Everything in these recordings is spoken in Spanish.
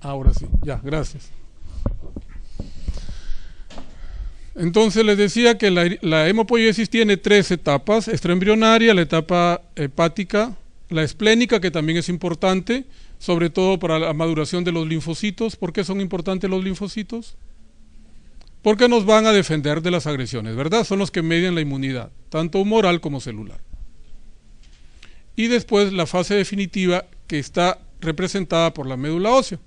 ahora sí, ya, gracias. Entonces les decía que la, la hemopoiesis tiene tres etapas, extraembrionaria, la etapa hepática, la esplénica, que también es importante, sobre todo para la maduración de los linfocitos. ¿Por qué son importantes los linfocitos? Porque nos van a defender de las agresiones, ¿verdad? Son los que median la inmunidad, tanto humoral como celular. Y después la fase definitiva, que está representada por la médula ósea.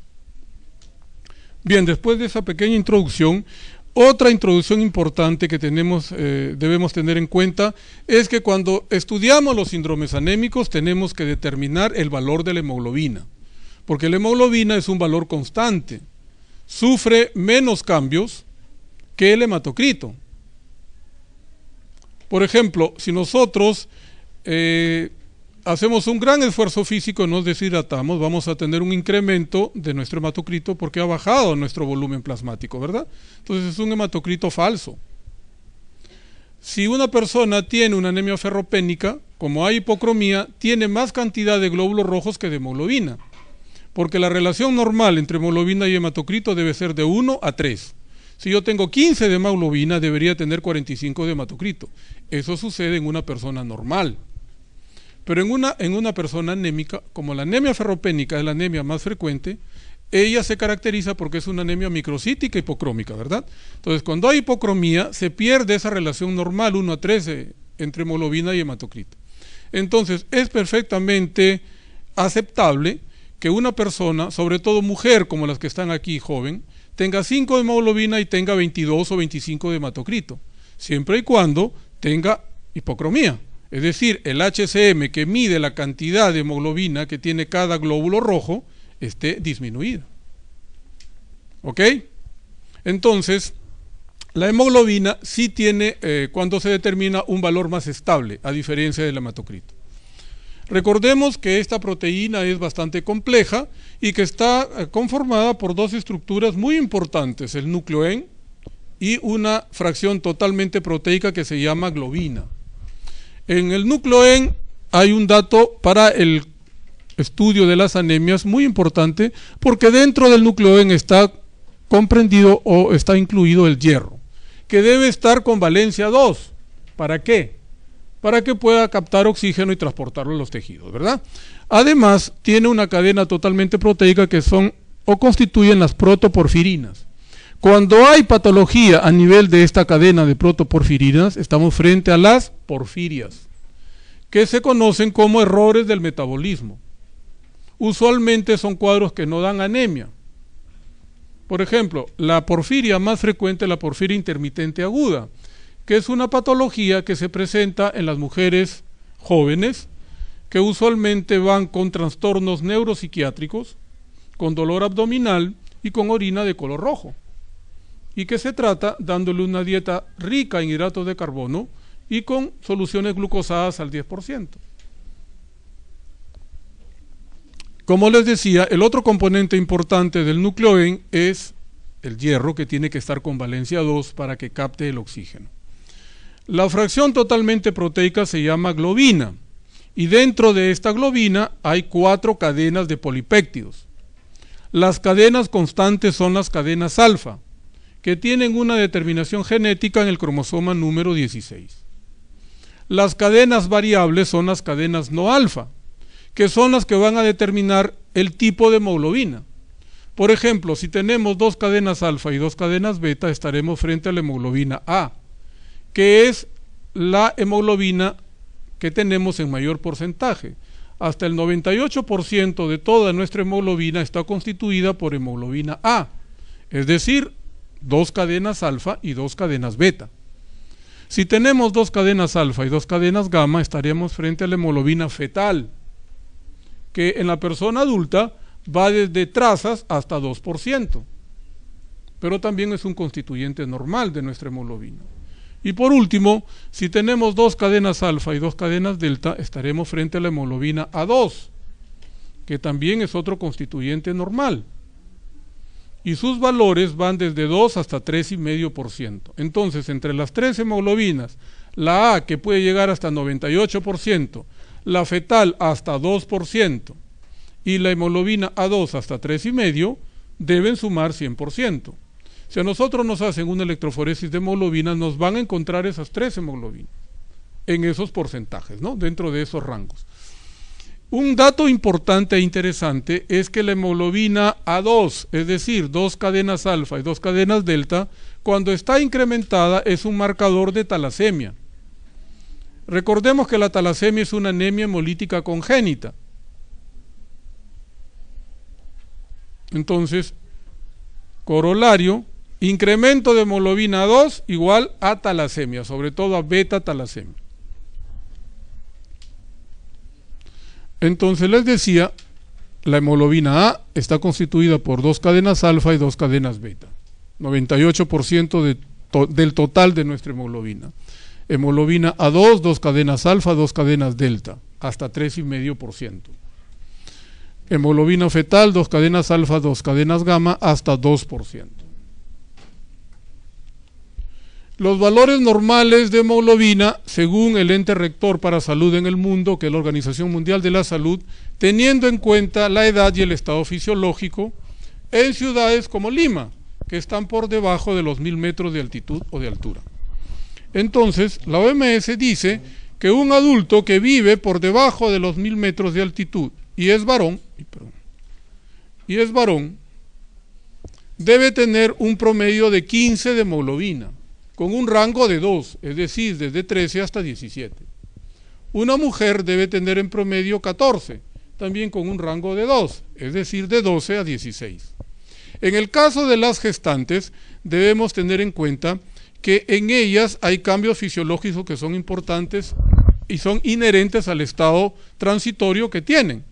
Bien, después de esa pequeña introducción, otra introducción importante que tenemos, eh, debemos tener en cuenta es que cuando estudiamos los síndromes anémicos tenemos que determinar el valor de la hemoglobina, porque la hemoglobina es un valor constante, sufre menos cambios que el hematocrito. Por ejemplo, si nosotros eh, hacemos un gran esfuerzo físico, nos deshidratamos, vamos a tener un incremento de nuestro hematocrito porque ha bajado nuestro volumen plasmático, ¿verdad? Entonces es un hematocrito falso. Si una persona tiene una anemia ferropénica, como hay hipocromía, tiene más cantidad de glóbulos rojos que de hemoglobina, porque la relación normal entre hemoglobina y hematocrito debe ser de 1 a 3. Si yo tengo 15 de hemoglobina, debería tener 45 de hematocrito. Eso sucede en una persona normal. Pero en una, en una persona anémica, como la anemia ferropénica es la anemia más frecuente, ella se caracteriza porque es una anemia microcítica hipocrómica, ¿verdad? Entonces, cuando hay hipocromía, se pierde esa relación normal 1 a 13 entre hemoglobina y hematocrito. Entonces, es perfectamente aceptable que una persona, sobre todo mujer como las que están aquí joven, tenga 5 de hemoglobina y tenga 22 o 25 de hematocrito, siempre y cuando tenga hipocromía es decir, el HCM que mide la cantidad de hemoglobina que tiene cada glóbulo rojo, esté disminuido. ¿Ok? Entonces, la hemoglobina sí tiene, eh, cuando se determina, un valor más estable, a diferencia del hematocrito. Recordemos que esta proteína es bastante compleja y que está eh, conformada por dos estructuras muy importantes, el núcleo en y una fracción totalmente proteica que se llama globina. En el núcleo en hay un dato para el estudio de las anemias muy importante porque dentro del núcleo en está comprendido o está incluido el hierro, que debe estar con valencia 2. ¿Para qué? Para que pueda captar oxígeno y transportarlo a los tejidos, ¿verdad? Además, tiene una cadena totalmente proteica que son o constituyen las protoporfirinas. Cuando hay patología a nivel de esta cadena de protoporfirinas, estamos frente a las porfirias, que se conocen como errores del metabolismo. Usualmente son cuadros que no dan anemia. Por ejemplo, la porfiria más frecuente es la porfiria intermitente aguda, que es una patología que se presenta en las mujeres jóvenes, que usualmente van con trastornos neuropsiquiátricos, con dolor abdominal y con orina de color rojo y que se trata dándole una dieta rica en hidratos de carbono y con soluciones glucosadas al 10%. Como les decía, el otro componente importante del en es el hierro que tiene que estar con valencia 2 para que capte el oxígeno. La fracción totalmente proteica se llama globina y dentro de esta globina hay cuatro cadenas de polipéptidos. Las cadenas constantes son las cadenas alfa, que tienen una determinación genética en el cromosoma número 16. Las cadenas variables son las cadenas no alfa, que son las que van a determinar el tipo de hemoglobina. Por ejemplo, si tenemos dos cadenas alfa y dos cadenas beta, estaremos frente a la hemoglobina A, que es la hemoglobina que tenemos en mayor porcentaje. Hasta el 98% de toda nuestra hemoglobina está constituida por hemoglobina A, es decir, dos cadenas alfa y dos cadenas beta. Si tenemos dos cadenas alfa y dos cadenas gamma, estaríamos frente a la hemoglobina fetal, que en la persona adulta va desde trazas hasta 2%, pero también es un constituyente normal de nuestra hemoglobina. Y por último, si tenemos dos cadenas alfa y dos cadenas delta, estaremos frente a la hemoglobina A2, que también es otro constituyente normal y sus valores van desde 2 hasta 3,5%. Entonces, entre las tres hemoglobinas, la A que puede llegar hasta 98%, la fetal hasta 2% y la hemoglobina A2 hasta 3,5%, deben sumar 100%. Si a nosotros nos hacen una electroforesis de hemoglobina, nos van a encontrar esas tres hemoglobinas en esos porcentajes, ¿no? Dentro de esos rangos. Un dato importante e interesante es que la hemoglobina A2, es decir, dos cadenas alfa y dos cadenas delta, cuando está incrementada es un marcador de talasemia. Recordemos que la talasemia es una anemia hemolítica congénita. Entonces, corolario, incremento de hemoglobina a 2 igual a talasemia, sobre todo a beta talasemia. Entonces les decía, la hemoglobina A está constituida por dos cadenas alfa y dos cadenas beta. 98% del total de nuestra hemoglobina. Hemoglobina A2, dos cadenas alfa, dos cadenas delta, hasta 3,5%. Hemoglobina fetal, dos cadenas alfa, dos cadenas gamma, hasta 2%. Los valores normales de hemoglobina según el ente rector para salud en el mundo, que es la Organización Mundial de la Salud, teniendo en cuenta la edad y el estado fisiológico, en ciudades como Lima, que están por debajo de los mil metros de altitud o de altura. Entonces, la OMS dice que un adulto que vive por debajo de los mil metros de altitud y es varón, y es varón, debe tener un promedio de 15 de hemoglobina con un rango de 2, es decir, desde 13 hasta 17. Una mujer debe tener en promedio 14, también con un rango de 2, es decir, de 12 a 16. En el caso de las gestantes, debemos tener en cuenta que en ellas hay cambios fisiológicos que son importantes y son inherentes al estado transitorio que tienen.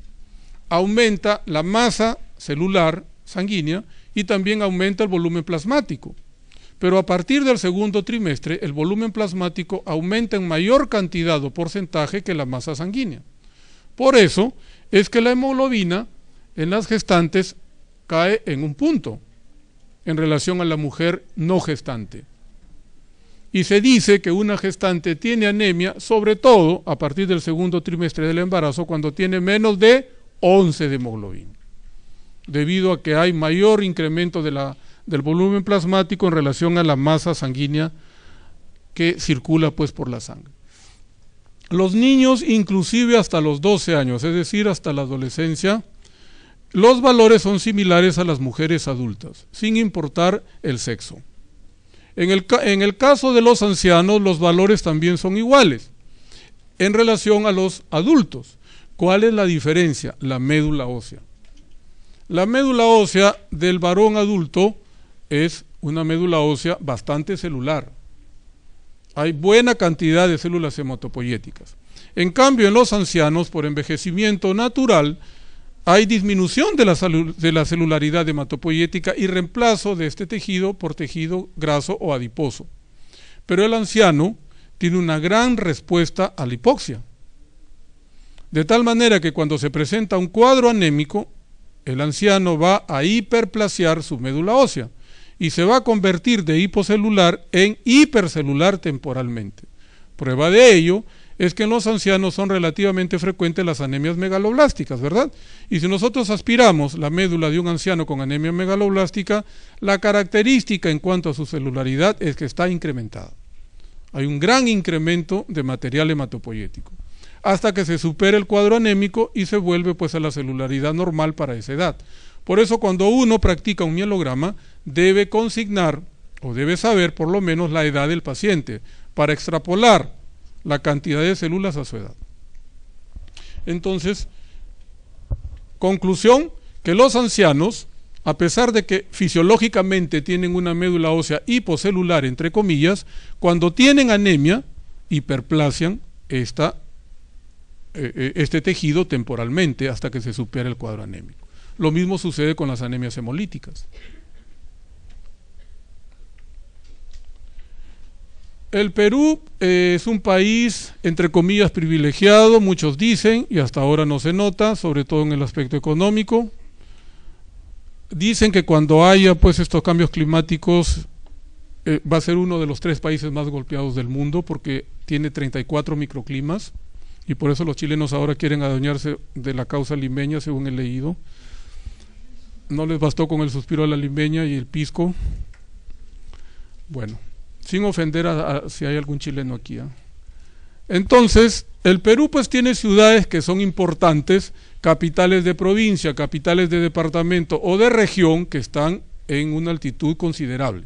Aumenta la masa celular sanguínea y también aumenta el volumen plasmático. Pero a partir del segundo trimestre, el volumen plasmático aumenta en mayor cantidad o porcentaje que la masa sanguínea. Por eso es que la hemoglobina en las gestantes cae en un punto en relación a la mujer no gestante. Y se dice que una gestante tiene anemia, sobre todo a partir del segundo trimestre del embarazo, cuando tiene menos de 11 de hemoglobina, debido a que hay mayor incremento de la del volumen plasmático en relación a la masa sanguínea que circula pues por la sangre. Los niños, inclusive hasta los 12 años, es decir, hasta la adolescencia, los valores son similares a las mujeres adultas, sin importar el sexo. En el, en el, caso de los ancianos, los valores también son iguales en relación a los adultos. ¿Cuál es la diferencia? La médula ósea. La médula ósea del varón adulto es una médula ósea bastante celular. Hay buena cantidad de células hematopoyéticas. En cambio, en los ancianos, por envejecimiento natural, hay disminución de la, de la celularidad hematopoyética y reemplazo de este tejido por tejido graso o adiposo. Pero el anciano tiene una gran respuesta a la hipoxia. De tal manera que cuando se presenta un cuadro anémico, el anciano va a hiperplasear su médula ósea y se va a convertir de hipocelular en hipercelular temporalmente. Prueba de ello es que en los ancianos son relativamente frecuentes las anemias megaloblásticas, ¿verdad? Y si nosotros aspiramos la médula de un anciano con anemia megaloblástica, la característica en cuanto a su celularidad es que está incrementada. Hay un gran incremento de material hematopoyético, hasta que se supere el cuadro anémico y se vuelve pues a la celularidad normal para esa edad. Por eso cuando uno practica un mielograma debe consignar o debe saber por lo menos la edad del paciente para extrapolar la cantidad de células a su edad. Entonces, conclusión, que los ancianos, a pesar de que fisiológicamente tienen una médula ósea hipocelular, entre comillas, cuando tienen anemia, hiperplasian eh, eh, este tejido temporalmente hasta que se supera el cuadro anémico. Lo mismo sucede con las anemias hemolíticas. El Perú eh, es un país, entre comillas, privilegiado, muchos dicen, y hasta ahora no se nota, sobre todo en el aspecto económico. Dicen que cuando haya pues estos cambios climáticos eh, va a ser uno de los tres países más golpeados del mundo porque tiene 34 microclimas y por eso los chilenos ahora quieren adueñarse de la causa limeña, según he leído. No les bastó con el suspiro a la limbeña y el pisco. Bueno, sin ofender a, si hay algún chileno aquí. ¿ah? Entonces, el Perú pues tiene ciudades que son importantes, capitales de provincia, capitales de departamento o de región que están en una altitud considerable.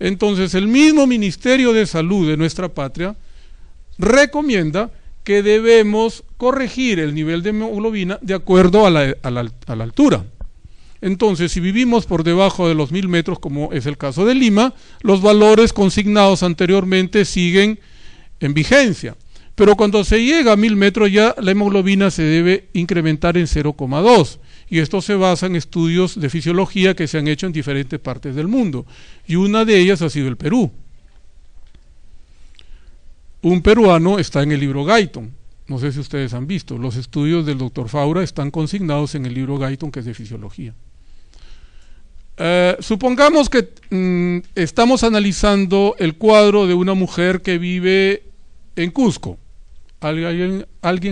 Entonces, el mismo Ministerio de Salud de nuestra patria recomienda que debemos corregir el nivel de hemoglobina de acuerdo a la altura. Entonces, si vivimos por debajo de los mil metros, como es el caso de Lima, los valores consignados anteriormente siguen en vigencia. Pero cuando se llega a mil metros ya la hemoglobina se debe incrementar en 0,2. Y esto se basa en estudios de fisiología que se han hecho en diferentes partes del mundo. Y una de ellas ha sido el Perú. Un peruano está en el libro Guyton. No sé si ustedes han visto. Los estudios del doctor Faura están consignados en el libro Guyton, que es de fisiología. Eh, supongamos que mm, estamos analizando el cuadro de una mujer que vive en Cusco. ¿Alguien,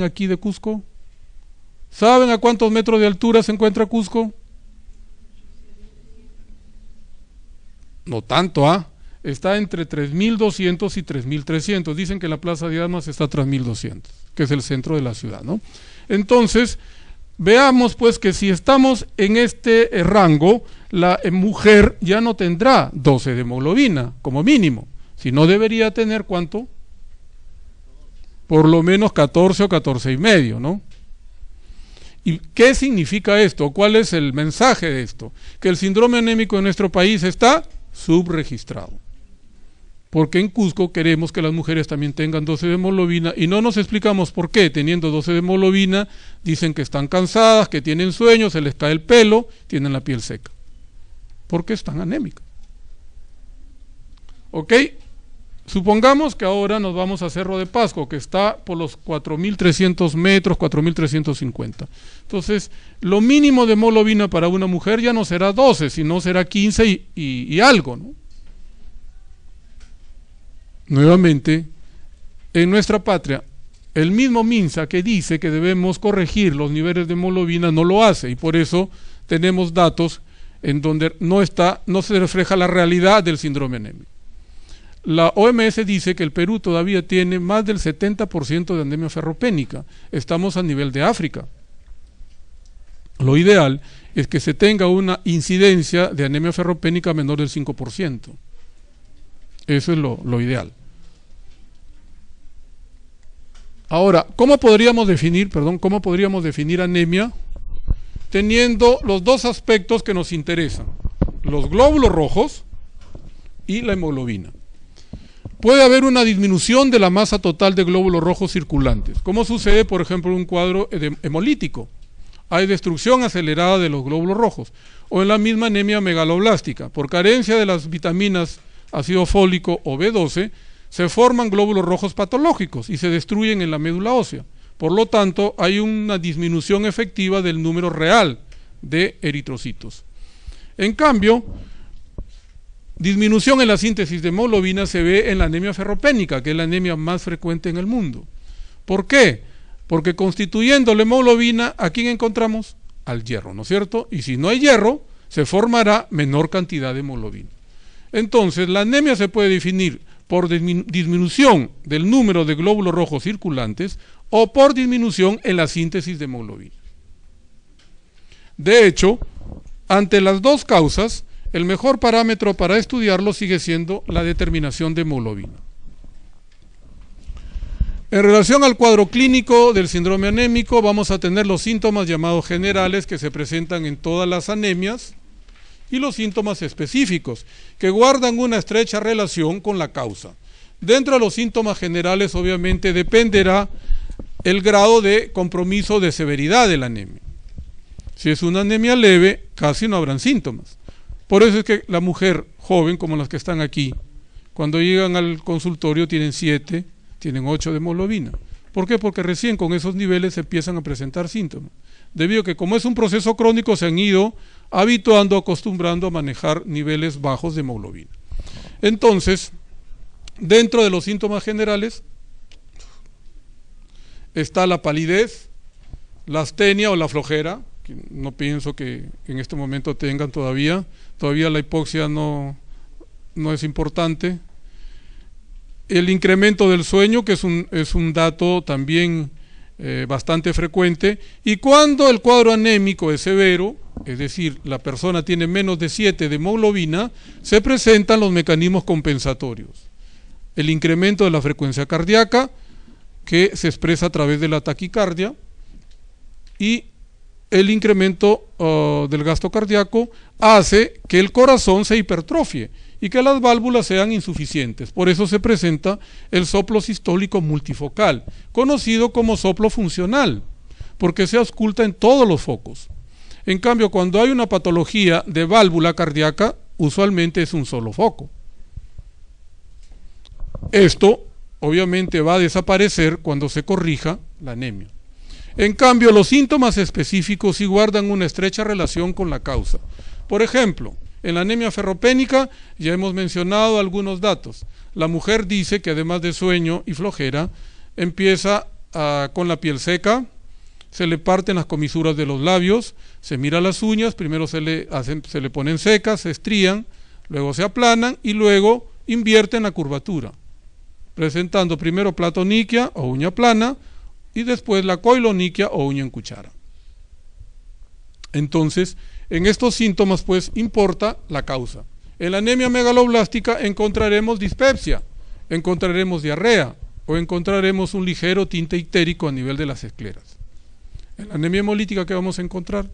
aquí de Cusco? ¿Saben a cuántos metros de altura se encuentra Cusco? No tanto, ¿ah? Está entre 3.200 y 3.300. Dicen que la Plaza de Armas está a 3.200, que es el centro de la ciudad, ¿no? Entonces, Veamos pues que si estamos en este eh, rango, la eh, mujer ya no tendrá 12 de hemoglobina como mínimo, si no debería tener cuánto? Por lo menos 14 o 14 y medio, ¿no? ¿Y qué significa esto? ¿Cuál es el mensaje de esto? Que el síndrome anémico en nuestro país está subregistrado porque en Cusco queremos que las mujeres también tengan 12 de hemoglobina y no nos explicamos por qué, teniendo 12 de hemoglobina, dicen que están cansadas, que tienen sueños, se les cae el pelo, tienen la piel seca, porque están anémicas. ¿Ok? Supongamos que ahora nos vamos a Cerro de Pasco, que está por los 4.300 metros, 4.350. Entonces, lo mínimo de hemoglobina para una mujer ya no será 12, sino será 15 y algo, ¿no? nuevamente, en nuestra patria, el mismo Minsa que dice que debemos corregir los niveles de hemoglobina no lo hace y por eso tenemos datos en donde no, está, no se refleja la realidad del síndrome anémico. La OMS dice que el Perú todavía tiene más del 70% de anemia ferropénica. Estamos a nivel de África. Lo ideal es que se tenga una incidencia de anemia ferropénica menor del 5%. Eso es lo, ideal. Ahora, ¿cómo podríamos definir, cómo podríamos definir anemia? Teniendo los dos aspectos que nos interesan, los glóbulos rojos y la hemoglobina. Puede haber una disminución de la masa total de glóbulos rojos circulantes, como sucede, por ejemplo, en un cuadro hemolítico. Hay destrucción acelerada de los glóbulos rojos, o en la misma anemia megaloblástica, por carencia de las vitaminas ácido fólico o B12, se forman glóbulos rojos patológicos y se destruyen en la médula ósea. Por lo tanto, hay una disminución efectiva del número real de eritrocitos. En cambio, disminución en la síntesis de hemoglobina se ve en la anemia ferropénica, que es la anemia más frecuente en el mundo. ¿Por qué? Porque constituyendo la hemoglobina, ¿a quién encontramos? Al hierro, ¿no es cierto? Y si no hay hierro, se formará menor cantidad de hemoglobina. Entonces, la anemia se puede definir por disminución del número de glóbulos rojos circulantes o por disminución en la síntesis de hemoglobina. De hecho, ante las dos causas, el mejor parámetro para estudiarlo sigue siendo la determinación de hemoglobina. En relación al cuadro clínico del síndrome anémico, vamos a tener los síntomas llamados generales que se presentan en todas las anemias, y los síntomas específicos, que guardan una estrecha relación con la causa. Dentro de los síntomas generales, obviamente, dependerá el grado de compromiso de severidad de la anemia. Si es una anemia leve, casi no habrán síntomas. Por eso es que la mujer joven, como las que están aquí, cuando llegan al consultorio tienen siete tienen ocho de hemoglobina. ¿Por qué? Porque recién con esos niveles empiezan a presentar síntomas. Debido a que como es un proceso crónico se han ido habituando, acostumbrando a manejar niveles bajos de hemoglobina. Entonces, dentro de los síntomas generales está la palidez, la astenia o la flojera, que no pienso que en este momento tengan todavía, todavía la hipoxia no, no es importante. El incremento del sueño, que es un, es un dato también eh, bastante frecuente, y cuando el cuadro anémico es severo, es decir, la persona tiene menos de 7 de hemoglobina, se presentan los mecanismos compensatorios. El incremento de la frecuencia cardíaca, que se expresa a través de la taquicardia, y el incremento ah, del gasto cardíaco hace que el corazón se hipertrofie y que las válvulas sean insuficientes. Por eso se presenta el soplo sistólico multifocal, conocido como soplo funcional, porque se ausculta en todos los focos. En cambio, cuando hay una patología de válvula cardíaca, usualmente es un solo foco. Esto obviamente va a desaparecer cuando se corrija la anemia. En cambio, los síntomas específicos sí guardan una estrecha relación con la causa. Por ejemplo, en la anemia ferropénica ya hemos mencionado algunos datos. La mujer dice que además de sueño y flojera, empieza ah, con la piel seca, se le parten las comisuras de los labios, se mira las uñas, primero se le, se le ponen secas, se estrían, luego se aplanan y luego invierten la curvatura, presentando primero platoniquia o uña plana y después la coiloniquia o uña en cuchara. Entonces, en estos síntomas, pues, importa la causa. En la anemia megaloblástica encontraremos dispepsia, encontraremos diarrea o encontraremos un ligero tinte ictérico a nivel de las escleras. En la anemia hemolítica, ¿qué vamos a encontrar?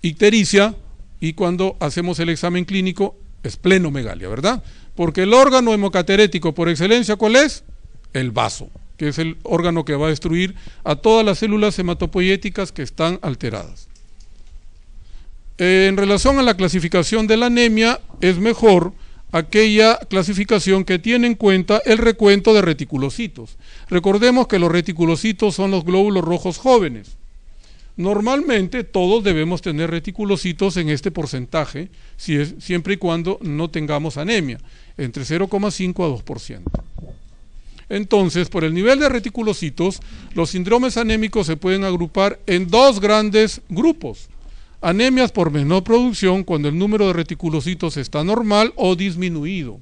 Ictericia y cuando hacemos el examen clínico, es esplenomegalia, ¿verdad? Porque el órgano hemocaterético por excelencia, ¿cuál es? El vaso que es el órgano que va a destruir a todas las células hematopoyéticas que están alteradas. En relación a la clasificación de la anemia, es mejor aquella clasificación que tiene en cuenta el recuento de reticulocitos. Recordemos que los reticulocitos son los glóbulos rojos jóvenes. Normalmente todos debemos tener reticulocitos en este porcentaje, siempre y cuando no tengamos anemia, entre 0,5 a 2%. Entonces, por el nivel de reticulocitos, los síndromes anémicos se pueden agrupar en dos grandes grupos. Anemias por menor producción cuando el número de reticulocitos está normal o disminuido.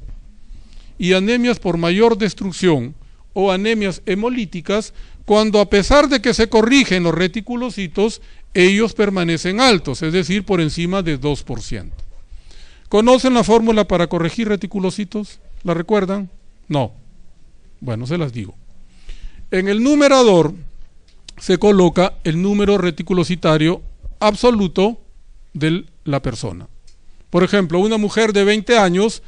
Y anemias por mayor destrucción o anemias hemolíticas cuando a pesar de que se corrigen los reticulocitos, ellos permanecen altos, es decir, por encima de 2%. ¿Conocen la fórmula para corregir reticulocitos? ¿La recuerdan? No. Bueno, se las digo. En el numerador se coloca el número reticulocitario absoluto de la persona. Por ejemplo, una mujer de 20 años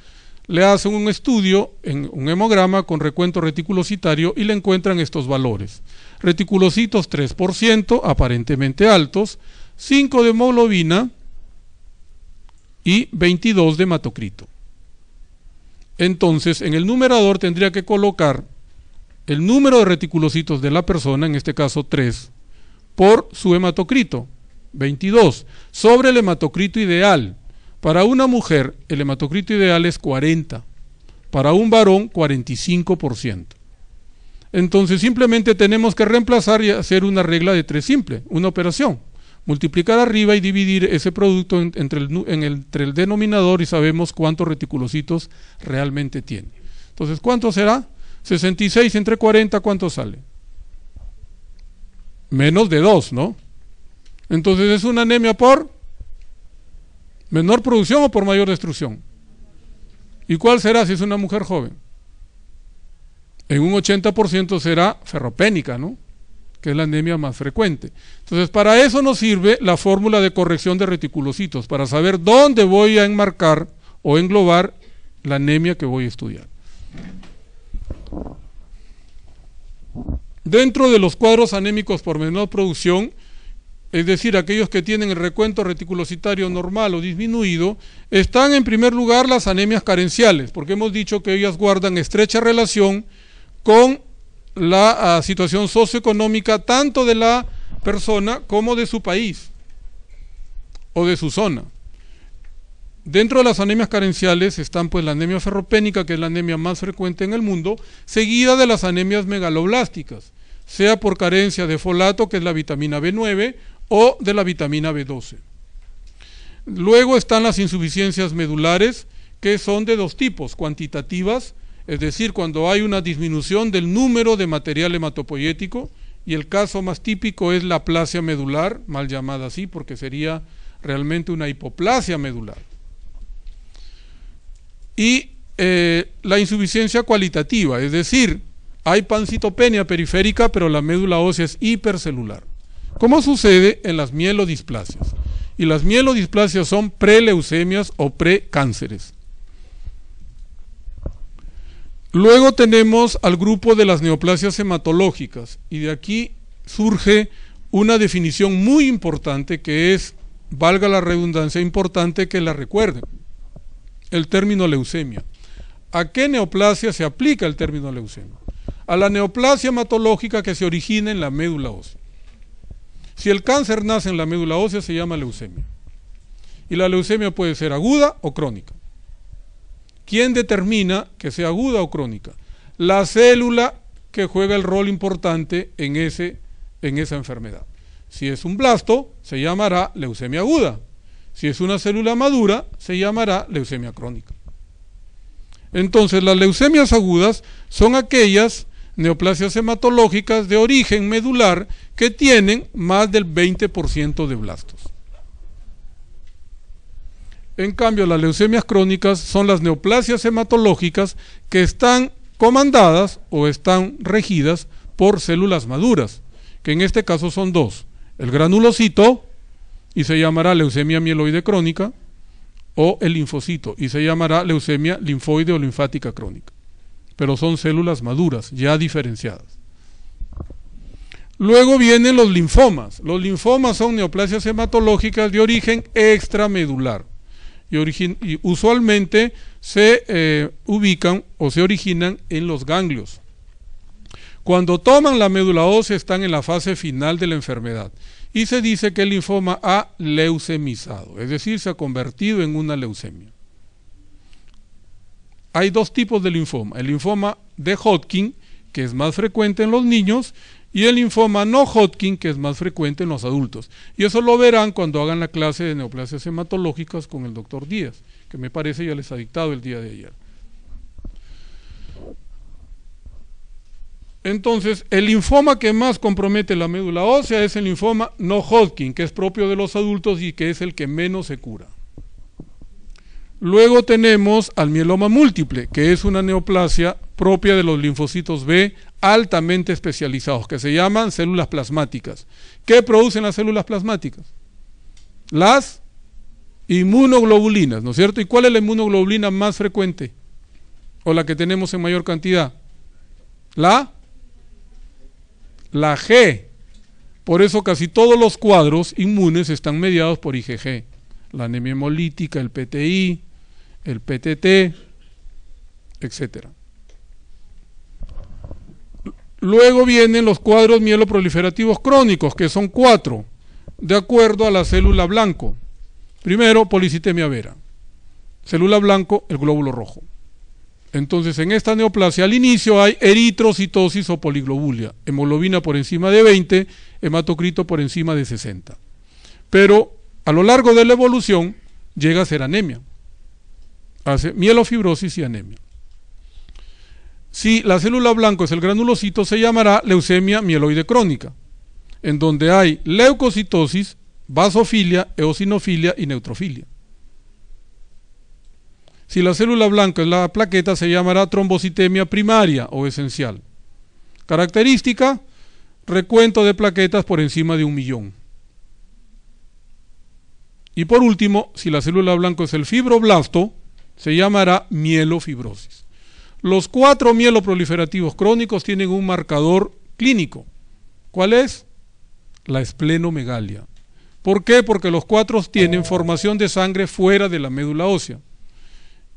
le hacen un estudio en un hemograma con recuento reticulocitario y le encuentran estos valores. Reticulocitos 3%, aparentemente altos, 5 de hemoglobina y 22 de hematocrito. Entonces, en el numerador tendría que colocar el número de reticulocitos de la persona, en este caso 3, por su hematocrito, 22, sobre el hematocrito ideal. Para una mujer, el hematocrito ideal es 40, para un varón, 45%. Entonces, simplemente tenemos que reemplazar y hacer una regla de tres simple, una operación multiplicar arriba y dividir ese producto entre, el, entre, el, denominador y sabemos cuántos reticulocitos realmente tiene. Entonces, ¿cuánto será? 66 entre 40, ¿cuánto sale? Menos de 2, ¿no? Entonces es una anemia por menor producción o por mayor destrucción. ¿Y cuál será si es una mujer joven? En un 80% será ferropénica, ¿no? que es la anemia más frecuente. Entonces, para eso nos sirve la fórmula de corrección de reticulocitos, para saber dónde voy a enmarcar o englobar la anemia que voy a estudiar. Dentro de los cuadros anémicos por menor producción, es decir, aquellos que tienen el recuento reticulocitario normal o disminuido, están en primer lugar las anemias carenciales, porque hemos dicho que ellas guardan estrecha relación con la ah, situación socioeconómica tanto de la persona como de su país o de su zona. Dentro de las anemias carenciales están pues la anemia ferropénica, que es la anemia más frecuente en el mundo, seguida de las anemias megaloblásticas, sea por carencia de folato, que es la vitamina B9, o de la vitamina B12. Luego están las insuficiencias medulares, que son de dos tipos, cuantitativas es decir, cuando hay una disminución del número de material hematopoyético, y el caso más típico es la plasia medular, mal llamada así porque sería realmente una hipoplasia medular. Y eh, la insuficiencia cualitativa, es decir, hay pancitopenia periférica, pero la médula ósea es hipercelular. ¿Cómo sucede en las mielodisplasias? Y las mielodisplasias son preleucemias o precánceres. Luego tenemos al grupo de las neoplasias hematológicas y de aquí surge una definición muy importante que es, valga la redundancia, importante que la recuerden, el término leucemia. ¿A qué neoplasia se aplica el término leucemia? A la neoplasia hematológica que se origina en la médula ósea. Si el cáncer nace en la médula ósea se llama leucemia. Y la leucemia puede ser aguda o crónica. ¿Quién determina que sea aguda o crónica? La célula que juega el rol importante en, en esa enfermedad. Si es un blasto, se llamará leucemia aguda. Si es una célula madura, se llamará leucemia crónica. Entonces, las leucemias agudas son aquellas neoplasias hematológicas de origen medular que tienen más del 20% de blastos. En cambio, las leucemias crónicas son las neoplasias hematológicas que están comandadas o están regidas por células maduras, que en este caso son dos, el granulocito y se llamará leucemia mieloide crónica o el linfocito y se llamará leucemia linfoide o linfática crónica, pero son células maduras ya diferenciadas. Luego vienen los linfomas. Los linfomas son neoplasias hematológicas de origen extramedular y, usualmente se eh, ubican o se originan en los ganglios. Cuando toman la médula ósea están en la fase final de la enfermedad y se dice que el linfoma ha leucemizado, es decir, se ha convertido en una leucemia. Hay dos tipos de linfoma, el linfoma de Hodgkin, que es más frecuente en los niños, y el linfoma no Hodgkin, que es más frecuente en los adultos. Y eso lo verán cuando hagan la clase de neoplasias hematológicas con el doctor Díaz, que me parece ya les ha dictado el día de ayer. Entonces, el linfoma que más compromete la médula ósea es el linfoma no Hodgkin, que es propio de los adultos y que es el que menos se cura. Luego tenemos al mieloma múltiple, que es una neoplasia propia de los linfocitos B altamente especializados, que se llaman células plasmáticas. ¿Qué producen las células plasmáticas? Las inmunoglobulinas, ¿no es cierto? ¿Y cuál es la inmunoglobulina más frecuente? O la que tenemos en mayor cantidad. La la G. Por eso casi todos los cuadros inmunes están mediados por IgG. La anemia hemolítica, el PTI, el PTT, etcétera Luego vienen los cuadros mieloproliferativos crónicos, que son cuatro, de acuerdo a la célula blanco. Primero, policitemia vera. Célula blanco, el glóbulo rojo. Entonces, en esta neoplasia al inicio hay eritrocitosis o poliglobulia, hemoglobina por encima de 20, hematocrito por encima de 60. Pero a lo largo de la evolución llega a ser anemia hace mielofibrosis y anemia. Si la célula blanca es el granulocito, se llamará leucemia mieloide crónica, en donde hay leucocitosis, vasofilia, eosinofilia y neutrofilia. Si la célula blanca es la plaqueta, se llamará trombocitemia primaria o esencial. Característica, recuento de plaquetas por encima de un millón. Y por último, si la célula blanca es el fibroblasto, se llamará mielofibrosis. Los cuatro mieloproliferativos crónicos tienen un marcador clínico. ¿Cuál es? La esplenomegalia. ¿Por qué? Porque los cuatro tienen formación de sangre fuera de la médula ósea.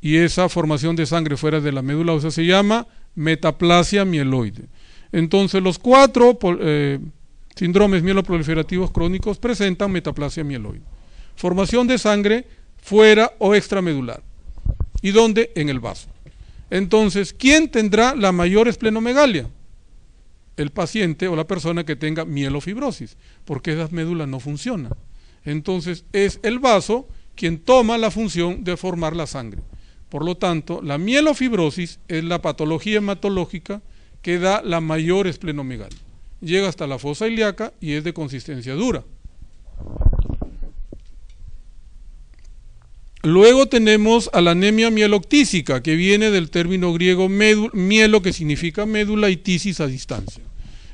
Y esa formación de sangre fuera de la médula ósea se llama metaplasia mieloide. Entonces, los cuatro eh, síndromes mieloproliferativos crónicos presentan metaplasia mieloide. Formación de sangre fuera o extramedular. ¿Y dónde? En el vaso. Entonces, ¿quién tendrá la mayor esplenomegalia? El paciente o la persona que tenga mielofibrosis, porque esas médulas no funcionan. Entonces, es el vaso quien toma la función de formar la sangre. Por lo tanto, la mielofibrosis es la patología hematológica que da la mayor esplenomegalia. Llega hasta la fosa ilíaca y es de consistencia dura. Luego tenemos a la anemia mieloctísica, que viene del término griego mielo, que significa médula, y tisis a distancia.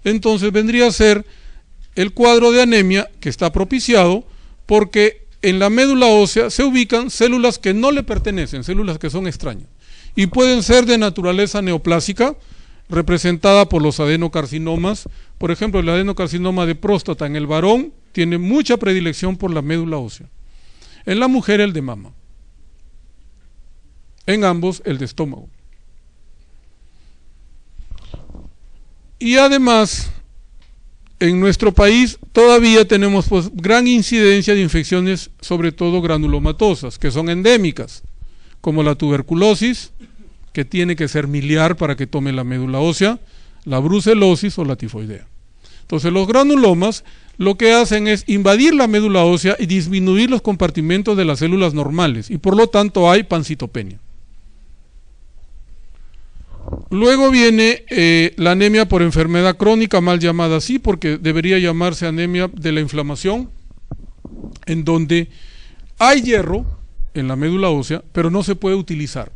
Entonces vendría a ser el cuadro de anemia que está propiciado porque en la médula ósea se ubican células que no le pertenecen, células que son extrañas, y pueden ser de naturaleza neoplásica, representada por los adenocarcinomas. Por ejemplo, el adenocarcinoma de próstata en el varón tiene mucha predilección por la médula ósea. En la mujer el de mama en ambos el de estómago. Y además, en nuestro país todavía tenemos pues, gran incidencia de infecciones, sobre todo granulomatosas, que son endémicas, como la tuberculosis, que tiene que ser miliar para que tome la médula ósea, la brucelosis o la tifoidea. Entonces los granulomas lo que hacen es invadir la médula ósea y disminuir los compartimentos de las células normales y por lo tanto hay pancitopenia. Luego viene eh, la anemia por enfermedad crónica, mal llamada así, porque debería llamarse anemia de la inflamación, en donde hay hierro en la médula ósea, pero no se puede utilizar.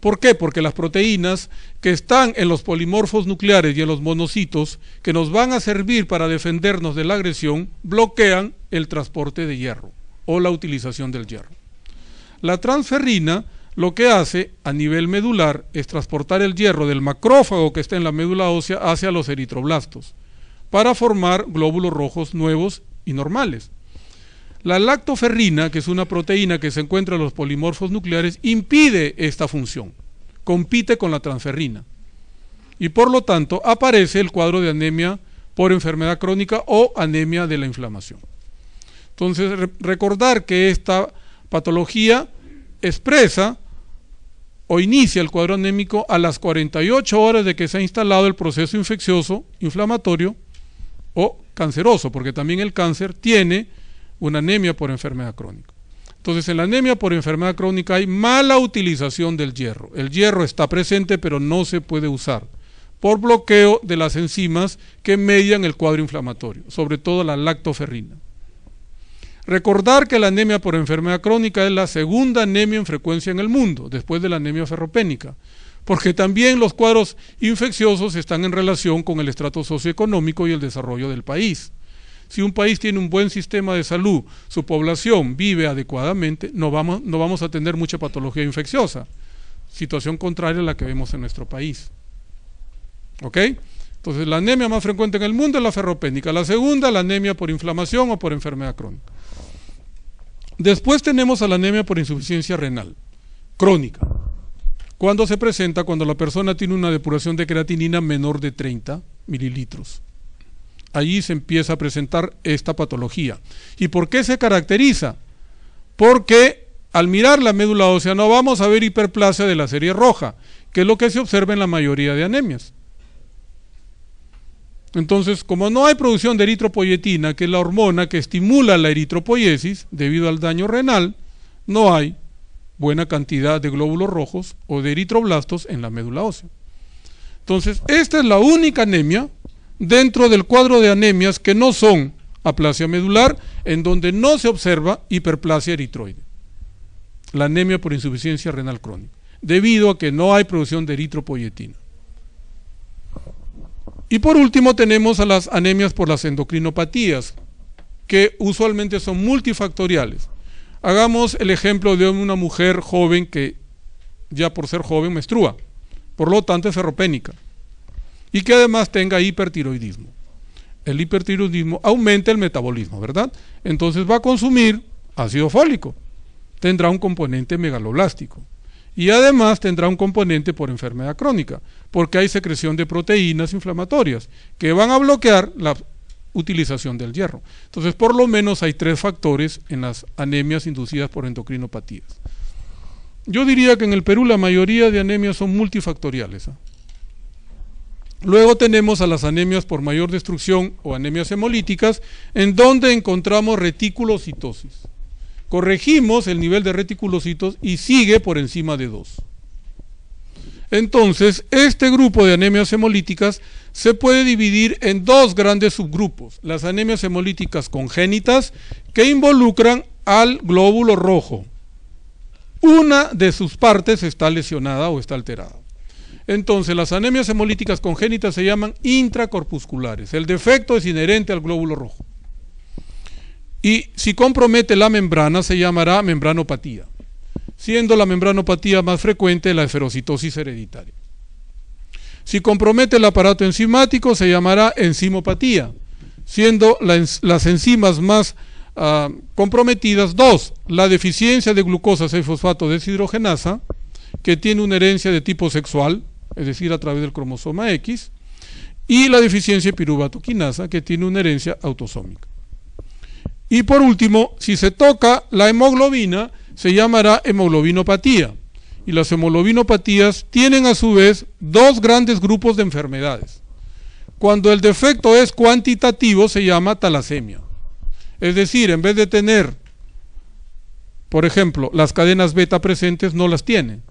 ¿Por qué? Porque las proteínas que están en los polimorfos nucleares y en los monocitos, que nos van a servir para defendernos de la agresión, bloquean el transporte de hierro o la utilización del hierro. La transferrina lo que hace a nivel medular es transportar el hierro del macrófago que está en la médula ósea hacia los eritroblastos para formar glóbulos rojos nuevos y normales. La lactoferrina, que es una proteína que se encuentra en los polimorfos nucleares, impide esta función, compite con la transferrina. Y por lo tanto aparece el cuadro de anemia por enfermedad crónica o anemia de la inflamación. Entonces, recordar que esta patología expresa o inicia el cuadro anémico a las 48 horas de que se ha instalado el proceso infeccioso, inflamatorio o canceroso, porque también el cáncer tiene una anemia por enfermedad crónica. Entonces, en la anemia por enfermedad crónica hay mala utilización del hierro. El hierro está presente, pero no se puede usar por bloqueo de las enzimas que median el cuadro inflamatorio, sobre todo la lactoferrina. Recordar que la anemia por enfermedad crónica es la segunda anemia en frecuencia en el mundo, después de la anemia ferropénica, porque también los cuadros infecciosos están en relación con el estrato socioeconómico y el desarrollo del país. Si un país tiene un buen sistema de salud, su población vive adecuadamente, no vamos, a tener mucha patología infecciosa. Situación contraria a la que vemos en nuestro país. ¿Ok? Entonces, la anemia más frecuente en el mundo es la ferropénica. La segunda, la anemia por inflamación o por enfermedad crónica. Después tenemos a la anemia por insuficiencia renal, crónica. Cuando se presenta cuando la persona tiene una depuración de creatinina menor de 30 mililitros. Allí se empieza a presentar esta patología. ¿Y por qué se caracteriza? Porque al mirar la médula ósea no vamos a ver hiperplasia de la serie roja, que es lo que se observa en la mayoría de anemias. Entonces, como no hay producción de eritropoyetina, que es la hormona que estimula la eritropoiesis debido al daño renal, no hay buena cantidad de glóbulos rojos o de eritroblastos en la médula ósea. Entonces, esta es la única anemia dentro del cuadro de anemias que no son aplasia medular, en donde no se observa hiperplasia eritroide. La anemia por insuficiencia renal crónica, debido a que no hay producción de eritropoyetina. Y por último tenemos a las anemias por las endocrinopatías, que usualmente son multifactoriales. Hagamos el ejemplo de una mujer joven que ya por ser joven menstrua, por lo tanto es ferropénica, y que además tenga hipertiroidismo. El hipertiroidismo aumenta el metabolismo, ¿verdad? Entonces va a consumir ácido fólico, tendrá un componente megaloblástico. Y además tendrá un componente por enfermedad crónica, porque hay secreción de proteínas inflamatorias que van a bloquear la utilización del hierro. Entonces, por lo menos hay tres factores en las anemias inducidas por endocrinopatías. Yo diría que en el Perú la mayoría de anemias son multifactoriales. ¿ah? Luego tenemos a las anemias por mayor destrucción o anemias hemolíticas, en donde encontramos reticulocitosis corregimos el nivel de reticulocitos y sigue por encima de 2. Entonces, este grupo de anemias hemolíticas se puede dividir en dos grandes subgrupos, las anemias hemolíticas congénitas que involucran al glóbulo rojo. Una de sus partes está lesionada o está alterada. Entonces, las anemias hemolíticas congénitas se llaman intracorpusculares. El defecto es inherente al glóbulo rojo. Y si compromete la membrana, se llamará membranopatía, siendo la membranopatía más frecuente la esferocitosis hereditaria. Si compromete el aparato enzimático, se llamará enzimopatía, siendo las enzimas más ah, comprometidas dos, la deficiencia de glucosa 6-fosfato deshidrogenasa, que tiene una herencia de tipo sexual, es decir, a través del cromosoma X, y la deficiencia de piruvatoquinasa, que tiene una herencia autosómica. Y por último, si se toca la hemoglobina, se llamará hemoglobinopatía. Y las hemoglobinopatías tienen a su vez dos grandes grupos de enfermedades. Cuando el defecto es cuantitativo, se llama talasemia. Es decir, en vez de tener, por ejemplo, las cadenas beta presentes, no las tienen.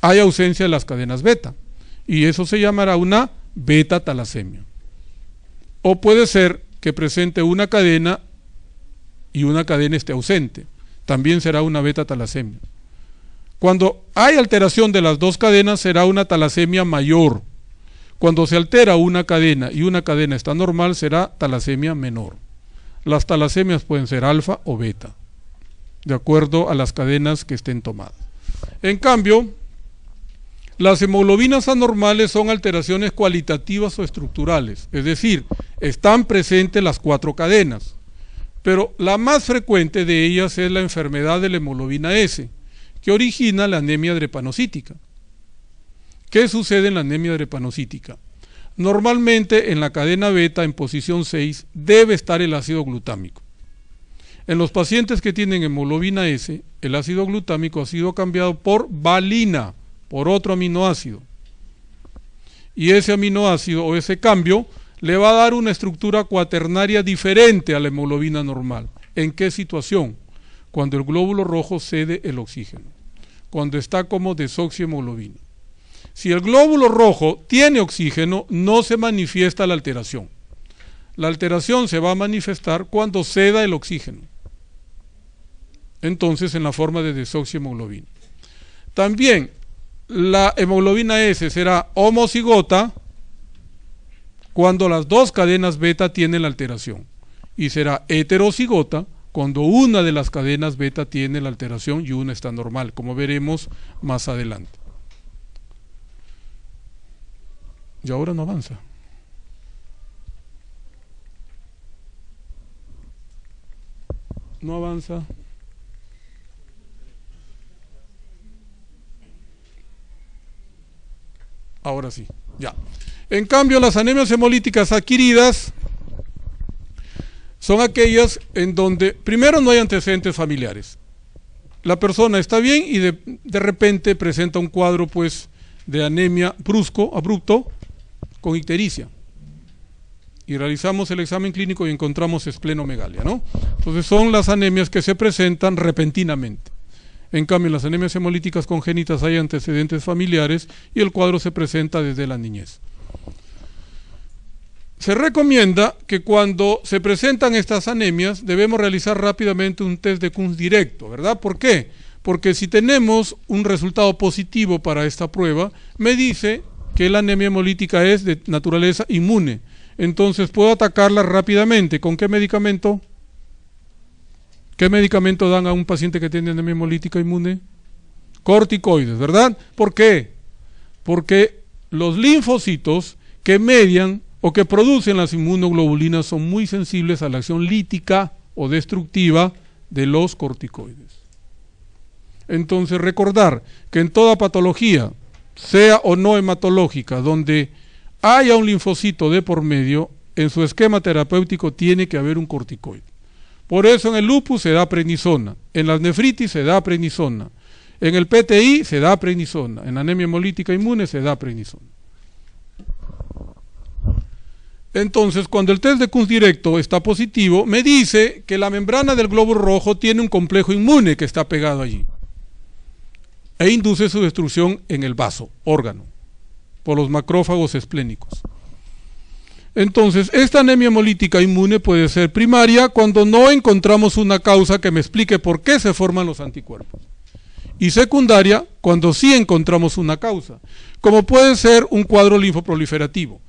Hay ausencia de las cadenas beta. Y eso se llamará una beta talasemia. O puede ser que presente una cadena y una cadena esté ausente. También será una beta talasemia. Cuando hay alteración de las dos cadenas, será una talasemia mayor. Cuando se altera una cadena y una cadena está normal, será talasemia menor. Las talasemias pueden ser alfa o beta, de acuerdo a las cadenas que estén tomadas. En cambio, las hemoglobinas anormales son alteraciones cualitativas o estructurales, es decir, están presentes las cuatro cadenas, pero la más frecuente de ellas es la enfermedad de la hemoglobina S, que origina la anemia drepanocítica. ¿Qué sucede en la anemia drepanocítica? Normalmente en la cadena beta, en posición 6, debe estar el ácido glutámico. En los pacientes que tienen hemoglobina S, el ácido glutámico ha sido cambiado por valina, por otro aminoácido. Y ese aminoácido o ese cambio le va a dar una estructura cuaternaria diferente a la hemoglobina normal. ¿En qué situación? Cuando el glóbulo rojo cede el oxígeno, cuando está como desoxihemoglobina. Si el glóbulo rojo tiene oxígeno, no se manifiesta la alteración. La alteración se va a manifestar cuando ceda el oxígeno. Entonces, en la forma de desoxihemoglobina. También, la hemoglobina S será homocigota, cuando las dos cadenas beta tienen la alteración. Y será heterocigota cuando una de las cadenas beta tiene la alteración y una está normal, como veremos más adelante. Y ahora no avanza. No avanza. Ahora sí, ya. En cambio, las anemias hemolíticas adquiridas son aquellas en donde primero no hay antecedentes familiares. La persona está bien y de, repente presenta un cuadro pues de anemia brusco, abrupto, con ictericia. Y realizamos el examen clínico y encontramos esplenomegalia, ¿no? Entonces son las anemias que se presentan repentinamente. En cambio, en las anemias hemolíticas congénitas hay antecedentes familiares y el cuadro se presenta desde la niñez. Se recomienda que cuando se presentan estas anemias debemos realizar rápidamente un test de Kunz directo, ¿verdad? ¿Por qué? Porque si tenemos un resultado positivo para esta prueba, me dice que la anemia hemolítica es de naturaleza inmune. Entonces puedo atacarla rápidamente. ¿Con qué medicamento? ¿Qué medicamento dan a un paciente que tiene anemia hemolítica inmune? Corticoides, ¿verdad? ¿Por qué? Porque los linfocitos que median o que producen las inmunoglobulinas son muy sensibles a la acción lítica o destructiva de los corticoides. Entonces, recordar que en toda patología, sea o no hematológica, donde haya un linfocito de por medio, en su esquema terapéutico tiene que haber un corticoide. Por eso en el lupus se da prednisona, en las nefritis se da prednisona, en el PTI se da prednisona, en anemia hemolítica inmune se da prenisona entonces, cuando el test de Kunz directo está positivo, me dice que la membrana del globo rojo tiene un complejo inmune que está pegado allí e induce su destrucción en el vaso, órgano, por los macrófagos esplénicos. Entonces, esta anemia hemolítica inmune puede ser primaria cuando no encontramos una causa que me explique por qué se forman los anticuerpos. Y secundaria cuando sí encontramos una causa, como puede ser un cuadro linfoproliferativo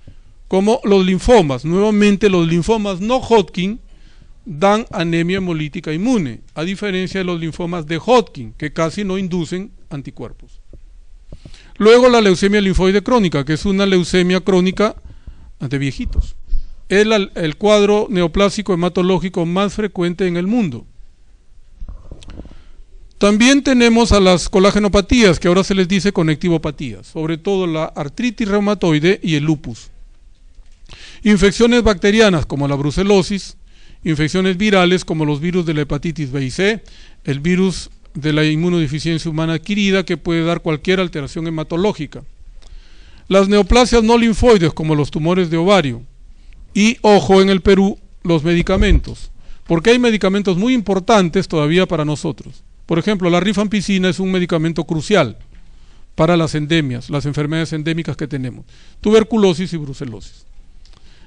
como los linfomas. Nuevamente los linfomas no Hodgkin dan anemia hemolítica inmune, a diferencia de los linfomas de Hodgkin, que casi no inducen anticuerpos. Luego la leucemia linfoide crónica, que es una leucemia crónica de viejitos. Es el cuadro neoplásico hematológico más frecuente en el mundo. También tenemos a las colagenopatías, que ahora se les dice conectivopatías, sobre todo la artritis reumatoide y el lupus. Infecciones bacterianas como la brucelosis, infecciones virales como los virus de la hepatitis B y C, el virus de la inmunodeficiencia humana adquirida que puede dar cualquier alteración hematológica. Las neoplasias no linfoides como los tumores de ovario. Y, ojo, en el Perú, los medicamentos. Porque hay medicamentos muy importantes todavía para nosotros. Por ejemplo, la rifampicina es un medicamento crucial para las endemias, las enfermedades endémicas que tenemos, tuberculosis y brucelosis.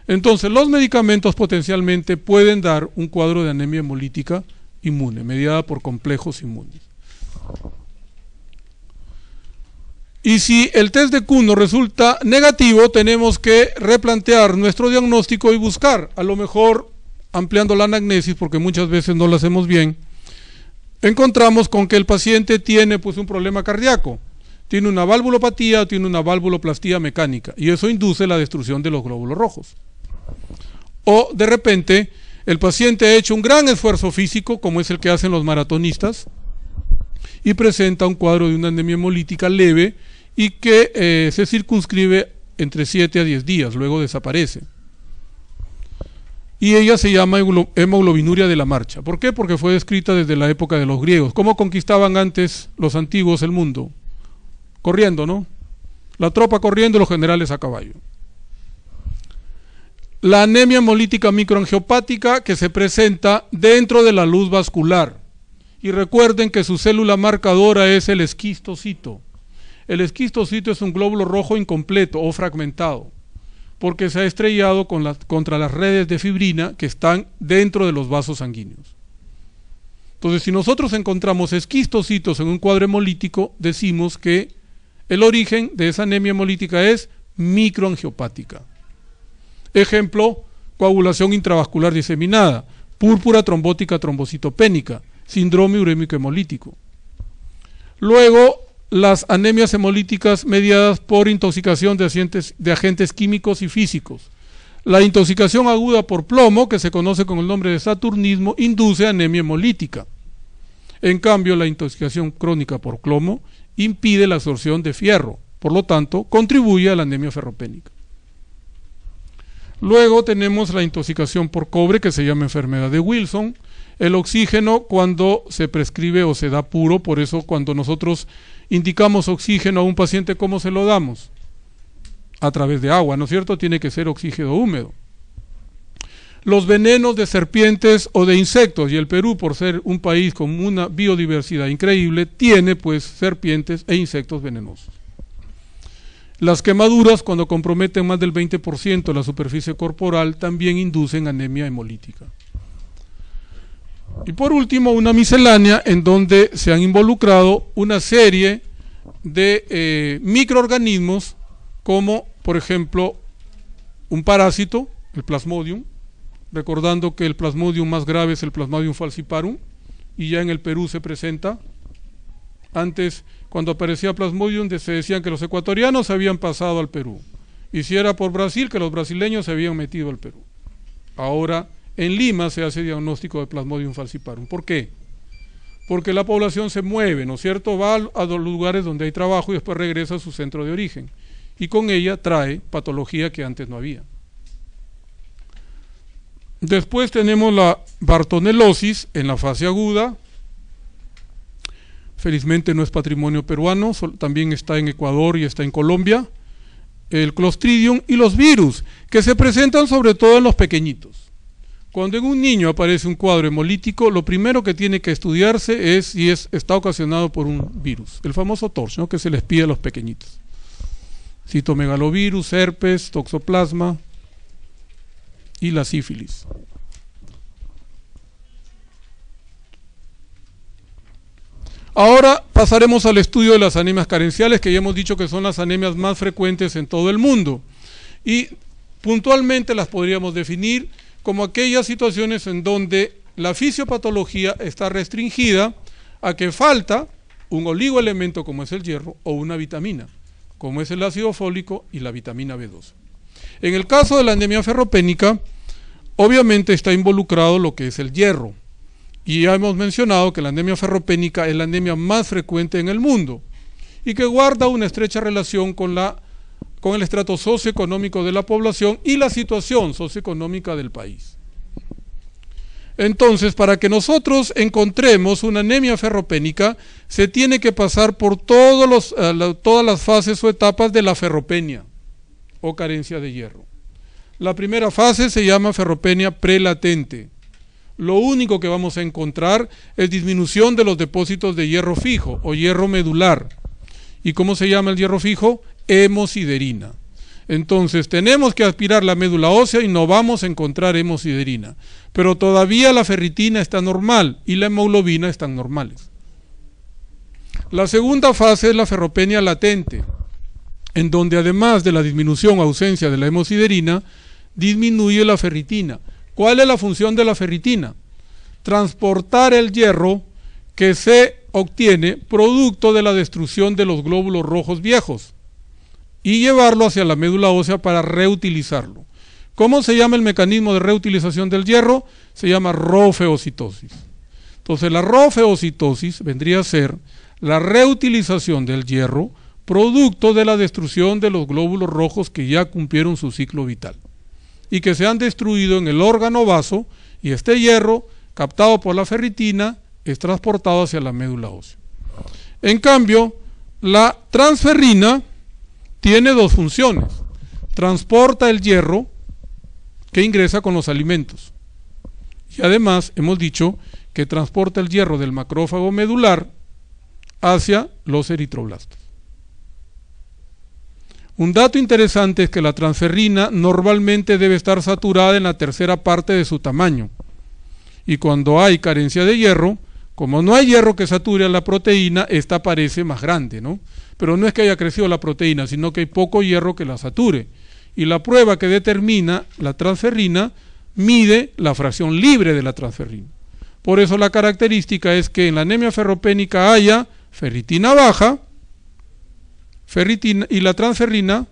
Entonces, los medicamentos potencialmente pueden dar un cuadro de anemia hemolítica inmune, mediada por complejos inmunes. Y si el test de cuno resulta negativo, tenemos que replantear nuestro diagnóstico y buscar, a lo mejor ampliando la anagnesis, porque muchas veces no lo hacemos bien, encontramos con que el paciente tiene pues un problema cardíaco, tiene una valvulopatía, tiene una valvuloplastía mecánica, y eso induce la destrucción de los glóbulos rojos. O de repente el paciente ha hecho un gran esfuerzo físico, como es el que hacen los maratonistas, y presenta un cuadro de una anemia hemolítica leve y que eh, se circunscribe entre 7 a 10 días, luego desaparece. Y ella se llama hemoglobinuria de la marcha. ¿Por qué? Porque fue descrita desde la época de los griegos. ¿Cómo conquistaban antes los antiguos el mundo? Corriendo, ¿no? La tropa corriendo y los generales a caballo la anemia hemolítica microangiopática que se presenta dentro de la luz vascular. Y recuerden que su célula marcadora es el esquistocito. El esquistocito es un glóbulo rojo incompleto o fragmentado, porque se ha estrellado contra las redes de fibrina que están dentro de los vasos sanguíneos. Entonces, si nosotros encontramos esquistocitos en un cuadro hemolítico, decimos que el origen de esa anemia hemolítica es microangiopática. Ejemplo, coagulación intravascular diseminada, púrpura trombótica trombocitopénica, síndrome urémico hemolítico. Luego, las anemias hemolíticas mediadas por intoxicación de agentes, de agentes químicos y físicos. La intoxicación aguda por plomo, que se conoce con el nombre de saturnismo, induce anemia hemolítica. En cambio, la intoxicación crónica por plomo impide la absorción de fierro, por lo tanto, contribuye a la anemia ferropénica. Luego tenemos la intoxicación por cobre, que se llama enfermedad de Wilson. El oxígeno cuando se prescribe o se da puro, por eso cuando nosotros indicamos oxígeno a un paciente, ¿cómo se lo damos? A través de agua, ¿no es cierto? Tiene que ser oxígeno húmedo. Los venenos de serpientes o de insectos, y el Perú, por ser un país con una biodiversidad increíble, tiene pues serpientes e insectos venenosos. Las quemaduras, cuando comprometen más del 20% de la superficie corporal, también inducen anemia hemolítica. Y por último, una miscelánea en donde se han involucrado una serie de eh, microorganismos como, por ejemplo, un parásito, el plasmodium, recordando que el plasmodium más grave es el plasmodium falciparum, y ya en el Perú se presenta. Antes cuando aparecía Plasmodium se decían que los ecuatorianos habían pasado al Perú. Y si era por Brasil, que los brasileños se habían metido al Perú. Ahora, en Lima se hace diagnóstico de Plasmodium falciparum. ¿Por qué? Porque la población se mueve, ¿no es cierto? Va a los lugares donde hay trabajo y después regresa a su centro de origen. Y con ella trae patología que antes no había. Después tenemos la bartonelosis en la fase aguda, Felizmente no es patrimonio peruano, también está en Ecuador y está en Colombia. El Clostridium y los virus, que se presentan sobre todo en los pequeñitos. Cuando en un niño aparece un cuadro hemolítico, lo primero que tiene que estudiarse es si es, está ocasionado por un virus, el famoso torch, que se les pide a los pequeñitos. Citomegalovirus, herpes, toxoplasma y la sífilis. Ahora pasaremos al estudio de las anemias carenciales, que ya hemos dicho que son las anemias más frecuentes en todo el mundo. Y puntualmente las podríamos definir como aquellas situaciones en donde la fisiopatología está restringida a que falta un oligoelemento como es el hierro o una vitamina, como es el ácido fólico y la vitamina B12. En el caso de la anemia ferropénica, obviamente está involucrado lo que es el hierro. Y ya hemos mencionado que la anemia ferropénica es la anemia más frecuente en el mundo y que guarda una estrecha relación con, la, con el estrato socioeconómico de la población y la situación socioeconómica del país. Entonces, para que nosotros encontremos una anemia ferropénica, se tiene que pasar por eh, todas las fases o etapas de la ferropenia o carencia de hierro. La primera fase se llama ferropenia prelatente lo único que vamos a encontrar es disminución de los depósitos de hierro fijo o hierro medular. ¿Y cómo se llama el hierro fijo? Hemosiderina. Entonces tenemos que aspirar la médula ósea y no vamos a encontrar hemosiderina. Pero todavía la ferritina está normal y la hemoglobina están normales. La segunda fase es la ferropenia latente, en donde además de la disminución o ausencia de la hemosiderina, disminuye la ferritina. ¿Cuál es la función de la ferritina? Transportar el hierro que se obtiene producto de la destrucción de los glóbulos rojos viejos y llevarlo hacia la médula ósea para reutilizarlo. ¿Cómo se llama el mecanismo de reutilización del hierro? Se llama rofeocitosis. Entonces la rofeocitosis vendría a ser la reutilización del hierro producto de la destrucción de los glóbulos rojos que ya cumplieron su ciclo vital y que se han destruido en el órgano vaso y este hierro, captado por la ferritina, es transportado hacia la médula ósea. En cambio, la transferrina tiene dos funciones. Transporta el hierro que ingresa con los alimentos. Y además hemos dicho que transporta el hierro del macrófago medular hacia los eritroblastos. Un dato interesante es que la transferrina normalmente debe estar saturada en la tercera parte de su tamaño. Y cuando hay carencia de hierro, como no hay hierro que sature la proteína, esta parece más grande, ¿no? Pero no es que haya crecido la proteína, sino que hay poco hierro que la sature. Y la prueba que determina la transferrina mide la fracción libre de la transferrina. Por eso la característica es que en la anemia ferropénica haya ferritina baja y la transferrina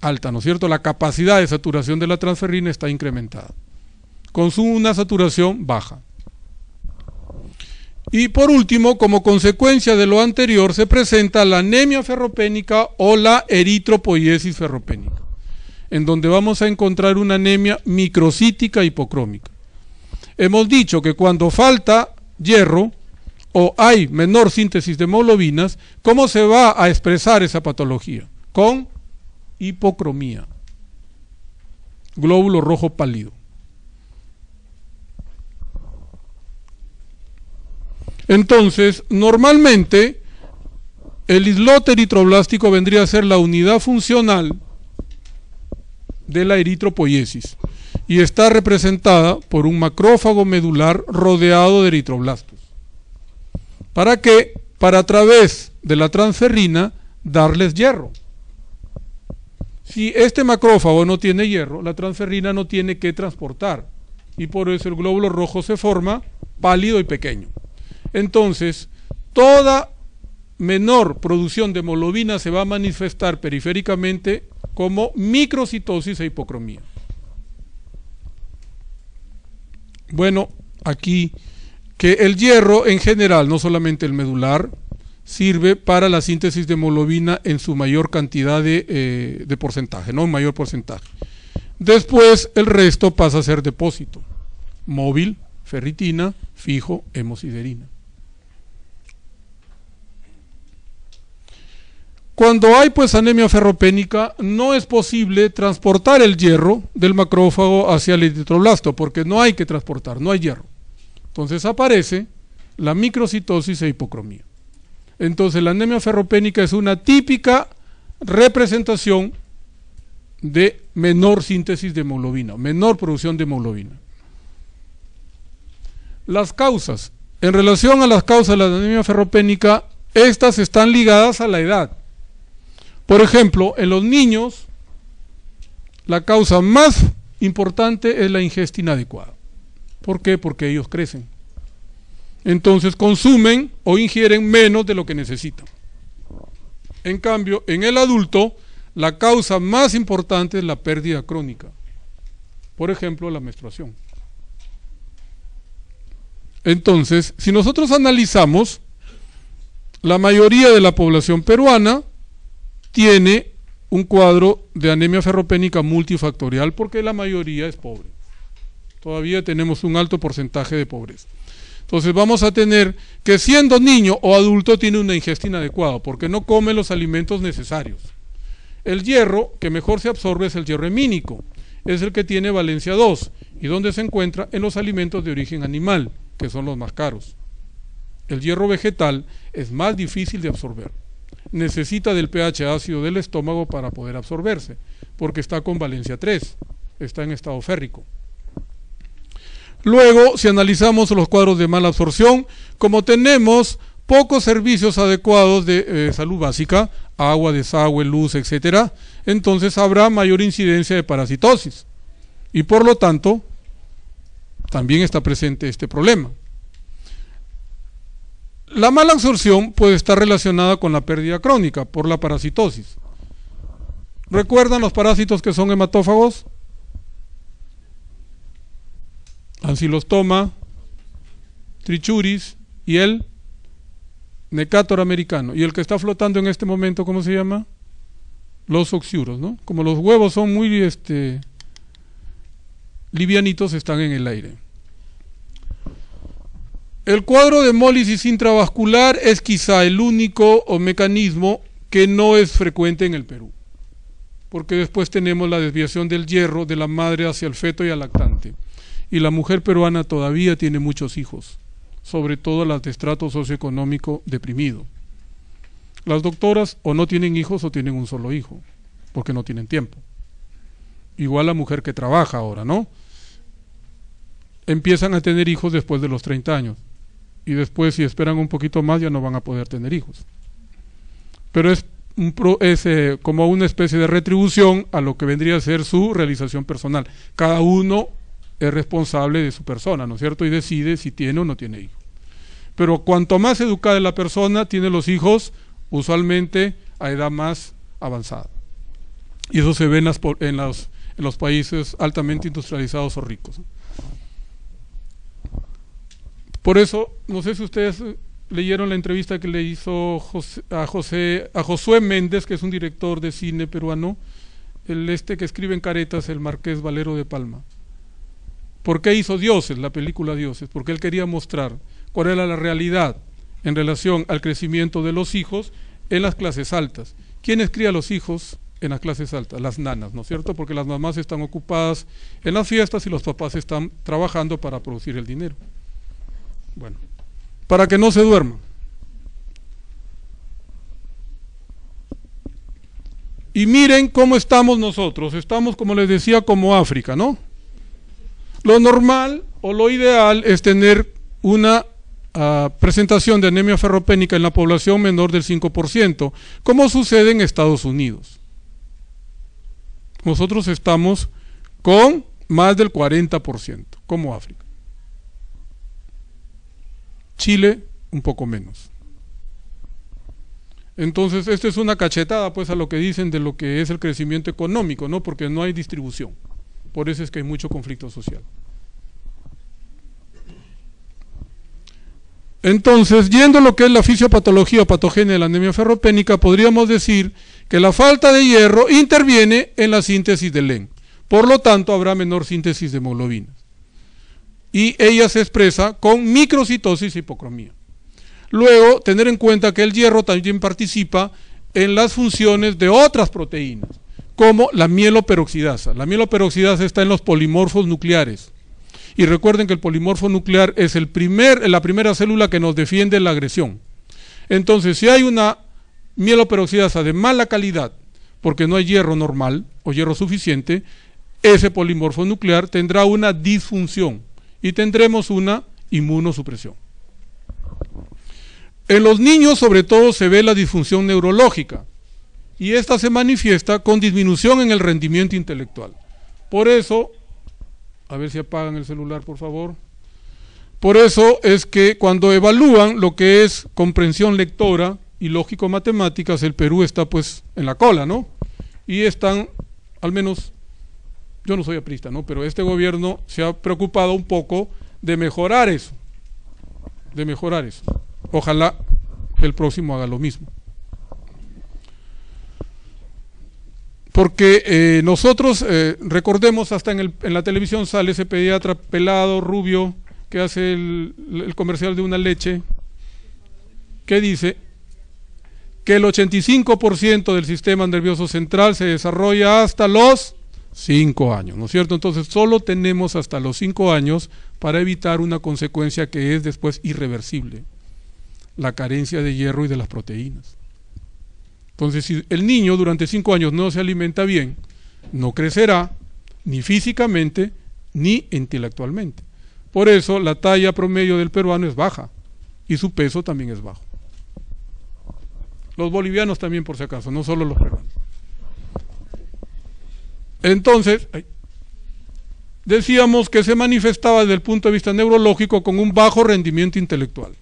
alta, ¿no es cierto? La capacidad de saturación de la transferrina está incrementada. Consume una saturación baja. Y por último, como consecuencia de lo anterior, se presenta la anemia ferropénica o la eritropoiesis ferropénica, en donde vamos a encontrar una anemia microcítica hipocrómica. Hemos dicho que cuando falta hierro, o hay menor síntesis de hemoglobinas, ¿cómo se va a expresar esa patología? Con hipocromía, glóbulo rojo pálido. Entonces, normalmente el islote eritroblástico vendría a ser la unidad funcional de la eritropoiesis y está representada por un macrófago medular rodeado de eritroblastos. ¿Para qué? Para a través de la transferrina darles hierro. Si este macrófago no tiene hierro, la transferrina no tiene que transportar y por eso el glóbulo rojo se forma pálido y pequeño. Entonces, toda menor producción de hemoglobina se va a manifestar periféricamente como microcitosis e hipocromía. Bueno, aquí que el hierro en general, no solamente el medular, sirve para la síntesis de hemoglobina en su mayor cantidad de, eh, porcentaje, no un mayor porcentaje. Después el resto pasa a ser depósito, móvil, ferritina, fijo, hemosiderina. Cuando hay pues anemia ferropénica, no es posible transportar el hierro del macrófago hacia el eritroblasto, porque no hay que transportar, no hay hierro. Entonces aparece la microcitosis e hipocromía. Entonces la anemia ferropénica es una típica representación de menor síntesis de hemoglobina, menor producción de hemoglobina. Las causas. En relación a las causas de la anemia ferropénica, estas están ligadas a la edad. Por ejemplo, en los niños, la causa más importante es la ingesta inadecuada. ¿Por qué? Porque ellos crecen. Entonces consumen o ingieren menos de lo que necesitan. En cambio, en el adulto, la causa más importante es la pérdida crónica. Por ejemplo, la menstruación. Entonces, si nosotros analizamos, la mayoría de la población peruana tiene un cuadro de anemia ferropénica multifactorial porque la mayoría es pobre. Todavía tenemos un alto porcentaje de pobreza. Entonces vamos a tener que siendo niño o adulto tiene una ingesta inadecuada porque no come los alimentos necesarios. El hierro que mejor se absorbe es el hierro hemínico, es el que tiene valencia 2 y donde se encuentra en los alimentos de origen animal, que son los más caros. El hierro vegetal es más difícil de absorber. Necesita del pH ácido del estómago para poder absorberse, porque está con valencia 3, está en estado férrico. Luego, si analizamos los cuadros de mala absorción, como tenemos pocos servicios adecuados de eh, salud básica, agua, desagüe, luz, etcétera, entonces habrá mayor incidencia de parasitosis. Y por lo tanto, también está presente este problema. La mala absorción puede estar relacionada con la pérdida crónica por la parasitosis. ¿Recuerdan los parásitos que son hematófagos? Ancilostoma, Trichuris y el Necator americano. Y el que está flotando en este momento, ¿cómo se llama? Los oxiuros, ¿no? Como los huevos son muy este, livianitos, están en el aire. El cuadro de hemólisis intravascular es quizá el único o mecanismo que no es frecuente en el Perú, porque después tenemos la desviación del hierro de la madre hacia el feto y al lactante y la mujer peruana todavía tiene muchos hijos, sobre todo las de estrato socioeconómico deprimido. Las doctoras o no tienen hijos o tienen un solo hijo, porque no tienen tiempo. Igual la mujer que trabaja ahora, ¿no? Empiezan a tener hijos después de los 30 años y después si esperan un poquito más ya no van a poder tener hijos. Pero es, un es eh, como una especie de retribución a lo que vendría a ser su realización personal. Cada uno es responsable de su persona, ¿no es cierto? Y decide si tiene o no tiene hijos. Pero cuanto más educada es la persona, tiene los hijos usualmente a edad más avanzada. Y eso se ve en, los países altamente industrializados o ricos. Por eso, no sé si ustedes eh, leyeron la entrevista que le hizo a, José, a Josué Méndez, que es un director de cine peruano, el este que escribe en caretas, el marqués Valero de Palma. ¿Por qué hizo Dioses la película Dioses? Porque él quería mostrar cuál era la realidad en relación al crecimiento de los hijos en las clases altas. ¿Quiénes crían los hijos en las clases altas? Las nanas, ¿no es cierto? Porque las mamás están ocupadas en las fiestas y los papás están trabajando para producir el dinero. Bueno, para que no se duerman. Y miren cómo estamos nosotros. Estamos, como les decía, como África, ¿no? Lo normal o lo ideal es tener una ah, presentación de anemia ferropénica en la población menor del 5%, como sucede en Estados Unidos. Nosotros estamos con más del 40%, como África. Chile, un poco menos. Entonces, esta es una cachetada pues a lo que dicen de lo que es el crecimiento económico, ¿no? Porque no hay distribución. Por eso es que hay mucho conflicto social. Entonces, yendo a lo que es la fisiopatología patogénica de la anemia ferropénica, podríamos decir que la falta de hierro interviene en la síntesis del LEN. Por lo tanto, habrá menor síntesis de hemoglobinas. Y ella se expresa con microcitosis y hipocromía. Luego, tener en cuenta que el hierro también participa en las funciones de otras proteínas como la mieloperoxidasa. La mieloperoxidasa está en los polimorfos nucleares. Y recuerden que el polimorfo nuclear es el la primera célula que nos defiende la agresión. Entonces, si hay una mieloperoxidasa de mala calidad, porque no hay hierro normal o hierro suficiente, ese polimorfo nuclear tendrá una disfunción y tendremos una inmunosupresión. En los niños sobre todo se ve la disfunción neurológica y esta se manifiesta con disminución en el rendimiento intelectual. Por eso, a ver si apagan el celular, por favor. Por eso es que cuando evalúan lo que es comprensión lectora y lógico-matemáticas, el Perú está pues en la cola, ¿no? Y están, al menos, yo no soy aprista, ¿no? Pero este gobierno se ha preocupado un poco de mejorar eso, de mejorar eso. Ojalá el próximo haga lo mismo. Porque eh, nosotros, eh, recordemos, hasta en, la televisión sale ese pediatra pelado, rubio, que hace el, el comercial de una leche, que dice que el 85% del sistema nervioso central se desarrolla hasta los 5 años, ¿no es cierto? Entonces, solo tenemos hasta los 5 años para evitar una consecuencia que es después irreversible, la carencia de hierro y de las proteínas. Entonces, si el niño durante cinco años no se alimenta bien, no crecerá ni físicamente ni intelectualmente. Por eso la talla promedio del peruano es baja y su peso también es bajo. Los bolivianos también, por si acaso, no solo los peruanos. Entonces, decíamos que se manifestaba desde el punto de vista neurológico con un bajo rendimiento intelectual.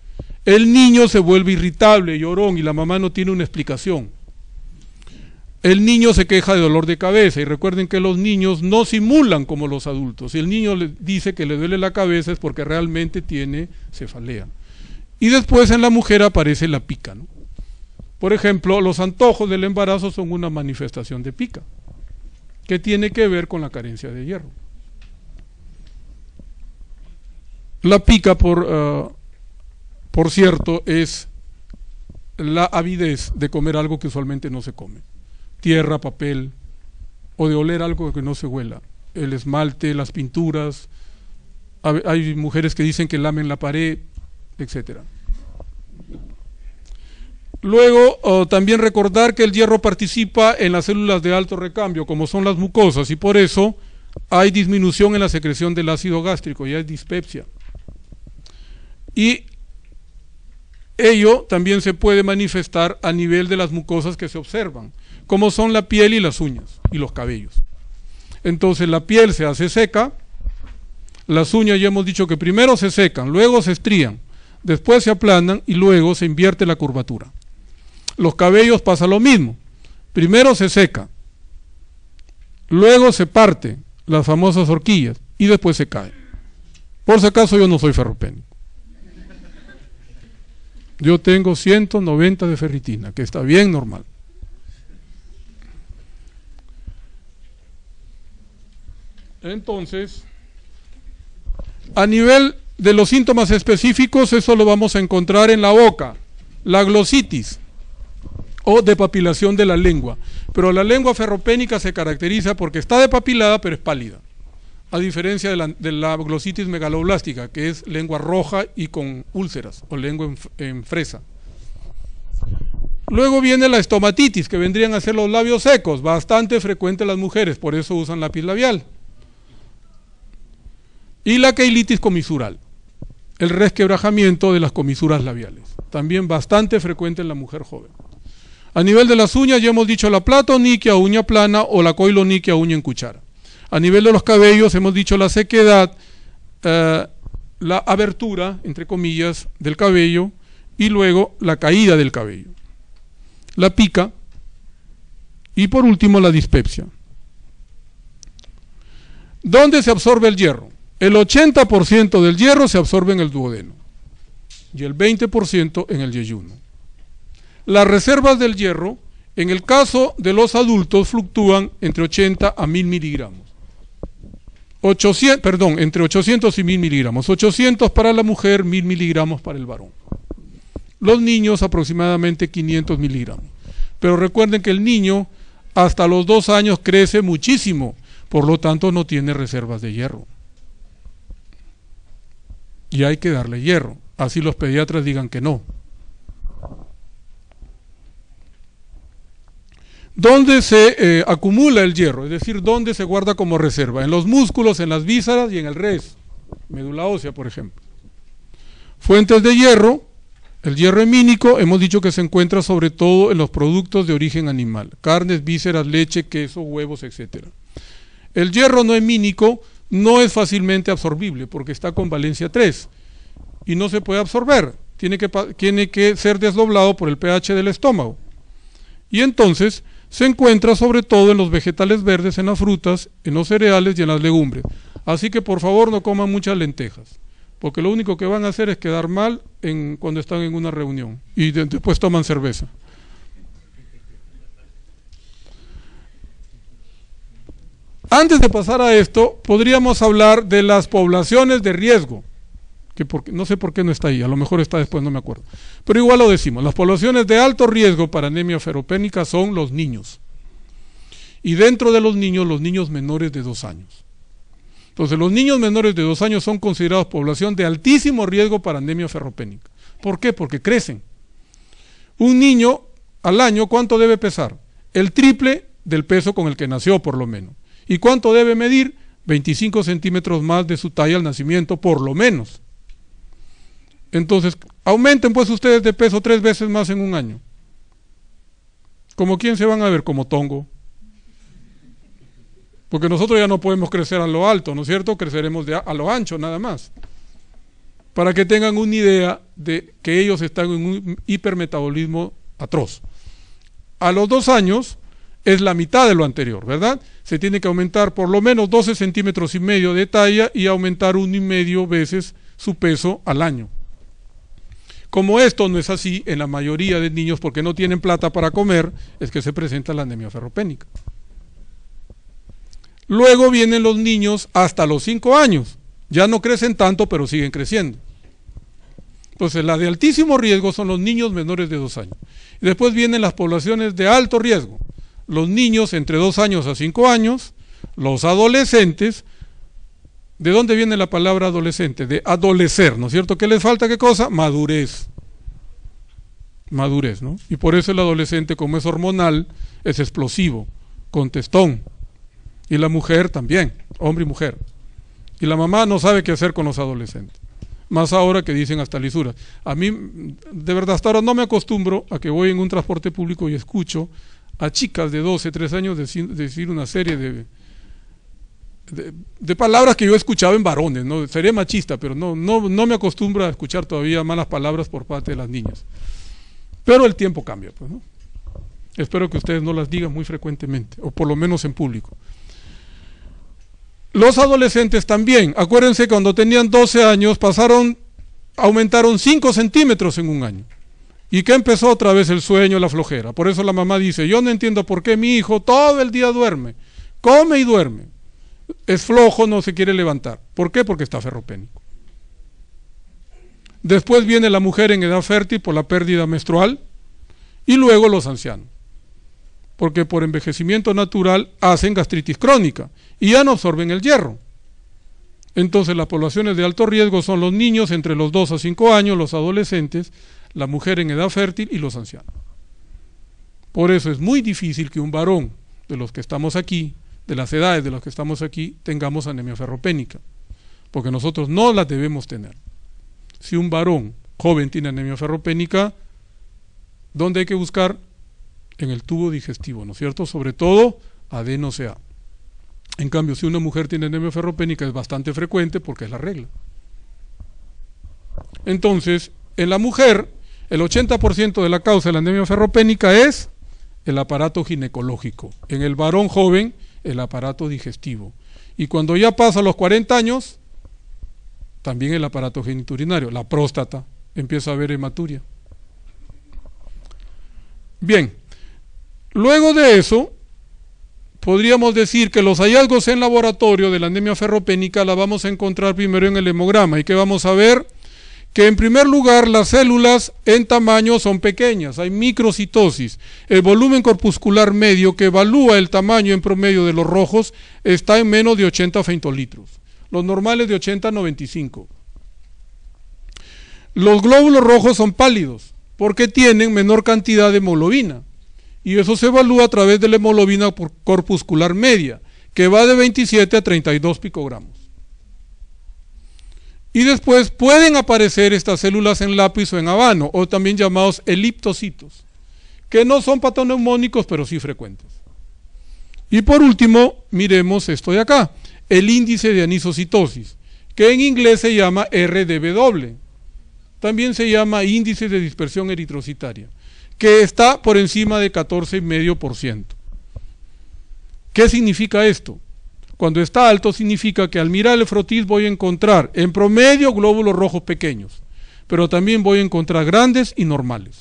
El niño se vuelve irritable, llorón, y la mamá no tiene una explicación el niño se queja de dolor de cabeza y recuerden que los niños no simulan como los adultos. Si el niño le dice que le duele la cabeza es porque realmente tiene cefalea. Y después en la mujer aparece la pica. ¿no? Por ejemplo, los antojos del embarazo son una manifestación de pica, que tiene que ver con la carencia de hierro. La pica, por, eh, por cierto, es la avidez de comer algo que usualmente no se come tierra, papel, o de oler algo que no se huela, el esmalte, las pinturas, hay mujeres que dicen que lamen la pared, etcétera. Luego, también recordar que el hierro participa en las células de alto recambio, como son las mucosas, y por eso hay disminución en la secreción del ácido gástrico, Y hay dispepsia. Y ello también se puede manifestar a nivel de las mucosas que se observan como son la piel y las uñas y los cabellos. Entonces la piel se hace seca, las uñas ya hemos dicho que primero se secan, luego se estrían, después se aplanan y luego se invierte la curvatura. Los cabellos pasa lo mismo, primero se seca, luego se parte las famosas horquillas y después se cae. Por si acaso yo no soy ferropénico. Yo tengo 190 de ferritina, que está bien normal. Entonces, a nivel de los síntomas específicos, eso lo vamos a encontrar en la boca, la glositis o depapilación de la lengua. Pero la lengua ferropénica se caracteriza porque está depapilada pero es pálida, a diferencia de la, glositis megaloblástica, que es lengua roja y con úlceras o lengua en, en fresa. Luego viene la estomatitis, que vendrían a ser los labios secos, bastante frecuente en las mujeres, por eso usan lápiz labial. Y la keilitis comisural, el resquebrajamiento de las comisuras labiales, también bastante frecuente en la mujer joven. A nivel de las uñas ya hemos dicho la platoniquia, uña plana o la coiloniquia, uña en cuchara. A nivel de los cabellos hemos dicho la sequedad, eh, la abertura, entre comillas, del cabello y luego la caída del cabello. La pica y por último la dispepsia. ¿Dónde se absorbe el hierro? El 80% del hierro se absorbe en el duodeno y el 20% en el yeyuno. Las reservas del hierro, en el caso de los adultos, fluctúan entre 80 a 1000 miligramos. perdón, entre 800 y 1000 miligramos. 800 para la mujer, 1000 miligramos para el varón. Los niños aproximadamente 500 miligramos. Pero recuerden que el niño hasta los dos años crece muchísimo, por lo tanto no tiene reservas de hierro y hay que darle hierro, así los pediatras digan que no. ¿Dónde se eh, acumula el hierro? Es decir, ¿dónde se guarda como reserva? En los músculos, en las vísceras y en el res, médula ósea, por ejemplo. Fuentes de hierro, el hierro hemínico, hemos dicho que se encuentra sobre todo en los productos de origen animal, carnes, vísceras, leche, queso, huevos, etc. El hierro no hemínico no es fácilmente absorbible porque está con valencia 3 y no se puede absorber, tiene que, tiene que ser desdoblado por el pH del estómago. Y entonces se encuentra sobre todo en los vegetales verdes, en las frutas, en los cereales y en las legumbres. Así que por favor no coman muchas lentejas, porque lo único que van a hacer es quedar mal en, cuando están en una reunión y después toman cerveza. Antes de pasar a esto, podríamos hablar de las poblaciones de riesgo, que no sé por qué no está ahí, a lo mejor está después, no me acuerdo. Pero igual lo decimos, las poblaciones de alto riesgo para anemia ferropénica son los niños. Y dentro de los niños, los niños menores de dos años. Entonces, los niños menores de dos años son considerados población de altísimo riesgo para anemia ferropénica. ¿Por qué? Porque crecen. Un niño al año, ¿cuánto debe pesar? El triple del peso con el que nació, por lo menos. ¿Y cuánto debe medir? 25 centímetros más de su talla al nacimiento, por lo menos. Entonces, aumenten pues ustedes de peso tres veces más en un año. ¿Como quién se van a ver? Como tongo. Porque nosotros ya no podemos crecer a lo alto, ¿no es cierto? Creceremos de a, lo ancho nada más. Para que tengan una idea de que ellos están en un hipermetabolismo atroz. A los dos años, es la mitad de lo anterior, ¿verdad? Se tiene que aumentar por lo menos 12 centímetros y medio de talla y aumentar uno y medio veces su peso al año. Como esto no es así en la mayoría de niños porque no tienen plata para comer, es que se presenta la anemia ferropénica. Luego vienen los niños hasta los 5 años. Ya no crecen tanto, pero siguen creciendo. Entonces, la de altísimo riesgo son los niños menores de 2 años. Después vienen las poblaciones de alto riesgo, los niños entre 2 años a 5 años, los adolescentes. ¿De dónde viene la palabra adolescente? De adolecer, ¿no es cierto? ¿Qué les falta? ¿Qué cosa? Madurez. Madurez, ¿no? Y por eso el adolescente, como es hormonal, es explosivo, contestón. Y la mujer también, hombre y mujer. Y la mamá no sabe qué hacer con los adolescentes. Más ahora que dicen hasta lisuras. A mí, de verdad, hasta ahora no me acostumbro a que voy en un transporte público y escucho a chicas de 12, 3 años decir, una serie de, de, palabras que yo he escuchado en varones, ¿no? Seré machista, pero no, no, no me acostumbro a escuchar todavía malas palabras por parte de las niñas. Pero el tiempo cambia, pues, ¿no? Espero que ustedes no las digan muy frecuentemente, o por lo menos en público. Los adolescentes también, acuérdense cuando tenían 12 años, pasaron, aumentaron 5 centímetros en un año. ¿Y qué empezó otra vez el sueño, la flojera? Por eso la mamá dice, yo no entiendo por qué mi hijo todo el día duerme, come y duerme. Es flojo, no se quiere levantar. ¿Por qué? Porque está ferropénico. Después viene la mujer en edad fértil por la pérdida menstrual y luego los ancianos. Porque por envejecimiento natural hacen gastritis crónica y ya no absorben el hierro. Entonces las poblaciones de alto riesgo son los niños entre los 2 a 5 años, los adolescentes, la mujer en edad fértil y los ancianos. Por eso es muy difícil que un varón de los que estamos aquí, de las edades de los que estamos aquí, tengamos anemia ferropénica, porque nosotros no la debemos tener. Si un varón joven tiene anemia ferropénica, ¿dónde hay que buscar? En el tubo digestivo, ¿no es cierto? Sobre todo adeno En cambio, si una mujer tiene anemia ferropénica es bastante frecuente porque es la regla. Entonces, en la mujer el 80% de la causa de la anemia ferropénica es el aparato ginecológico. En el varón joven, el aparato digestivo. Y cuando ya pasa los 40 años, también el aparato geniturinario, la próstata, empieza a ver hematuria. Bien, luego de eso, podríamos decir que los hallazgos en laboratorio de la anemia ferropénica la vamos a encontrar primero en el hemograma. ¿Y qué vamos a ver? que en primer lugar las células en tamaño son pequeñas, hay microcitosis. El volumen corpuscular medio que evalúa el tamaño en promedio de los rojos está en menos de 80 feintolitros, los normales de 80 a 95. Los glóbulos rojos son pálidos porque tienen menor cantidad de hemoglobina y eso se evalúa a través de la hemoglobina corpuscular media que va de 27 a 32 picogramos. Y después pueden aparecer estas células en lápiz o en habano, o también llamados eliptocitos, que no son patoneumónicos, pero sí frecuentes. Y por último, miremos esto de acá, el índice de anisocitosis, que en inglés se llama RDW. También se llama índice de dispersión eritrocitaria, que está por encima de 14,5%. ¿Qué significa esto? Cuando está alto significa que al mirar el frotis voy a encontrar en promedio glóbulos rojos pequeños, pero también voy a encontrar grandes y normales.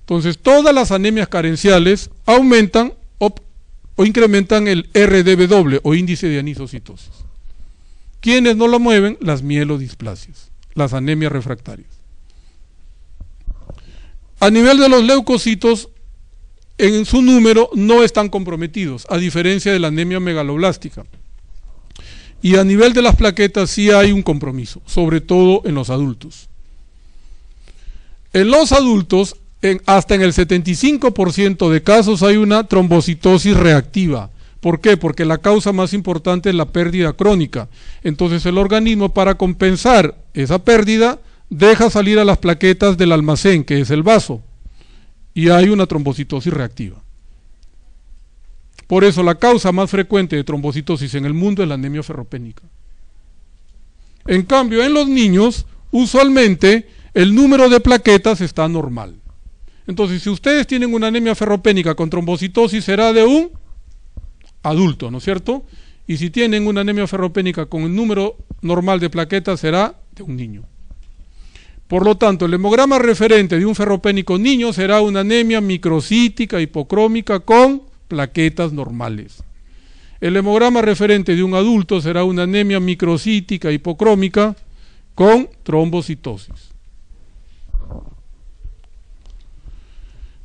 Entonces todas las anemias carenciales aumentan o, incrementan el RDW o índice de anisocitosis. Quienes no lo mueven? Las mielodisplasias, las anemias refractarias. A nivel de los leucocitos, en su número no están comprometidos, a diferencia de la anemia megaloblástica. Y a nivel de las plaquetas sí hay un compromiso, sobre todo en los adultos. En los adultos, hasta en el 75% de casos hay una trombocitosis reactiva. ¿Por qué? Porque la causa más importante es la pérdida crónica. Entonces el organismo para compensar esa pérdida deja salir a las plaquetas del almacén, que es el vaso y hay una trombocitosis reactiva. Por eso la causa más frecuente de trombocitosis en el mundo es la anemia ferropénica. En cambio, en los niños, usualmente el número de plaquetas está normal. Entonces, si ustedes tienen una anemia ferropénica con trombocitosis, será de un adulto, ¿no es cierto? Y si tienen una anemia ferropénica con el número normal de plaquetas, será de un niño. Por lo tanto, el hemograma referente de un ferropénico niño será una anemia microcítica hipocrómica con plaquetas normales. El hemograma referente de un adulto será una anemia microcítica hipocrómica con trombocitosis.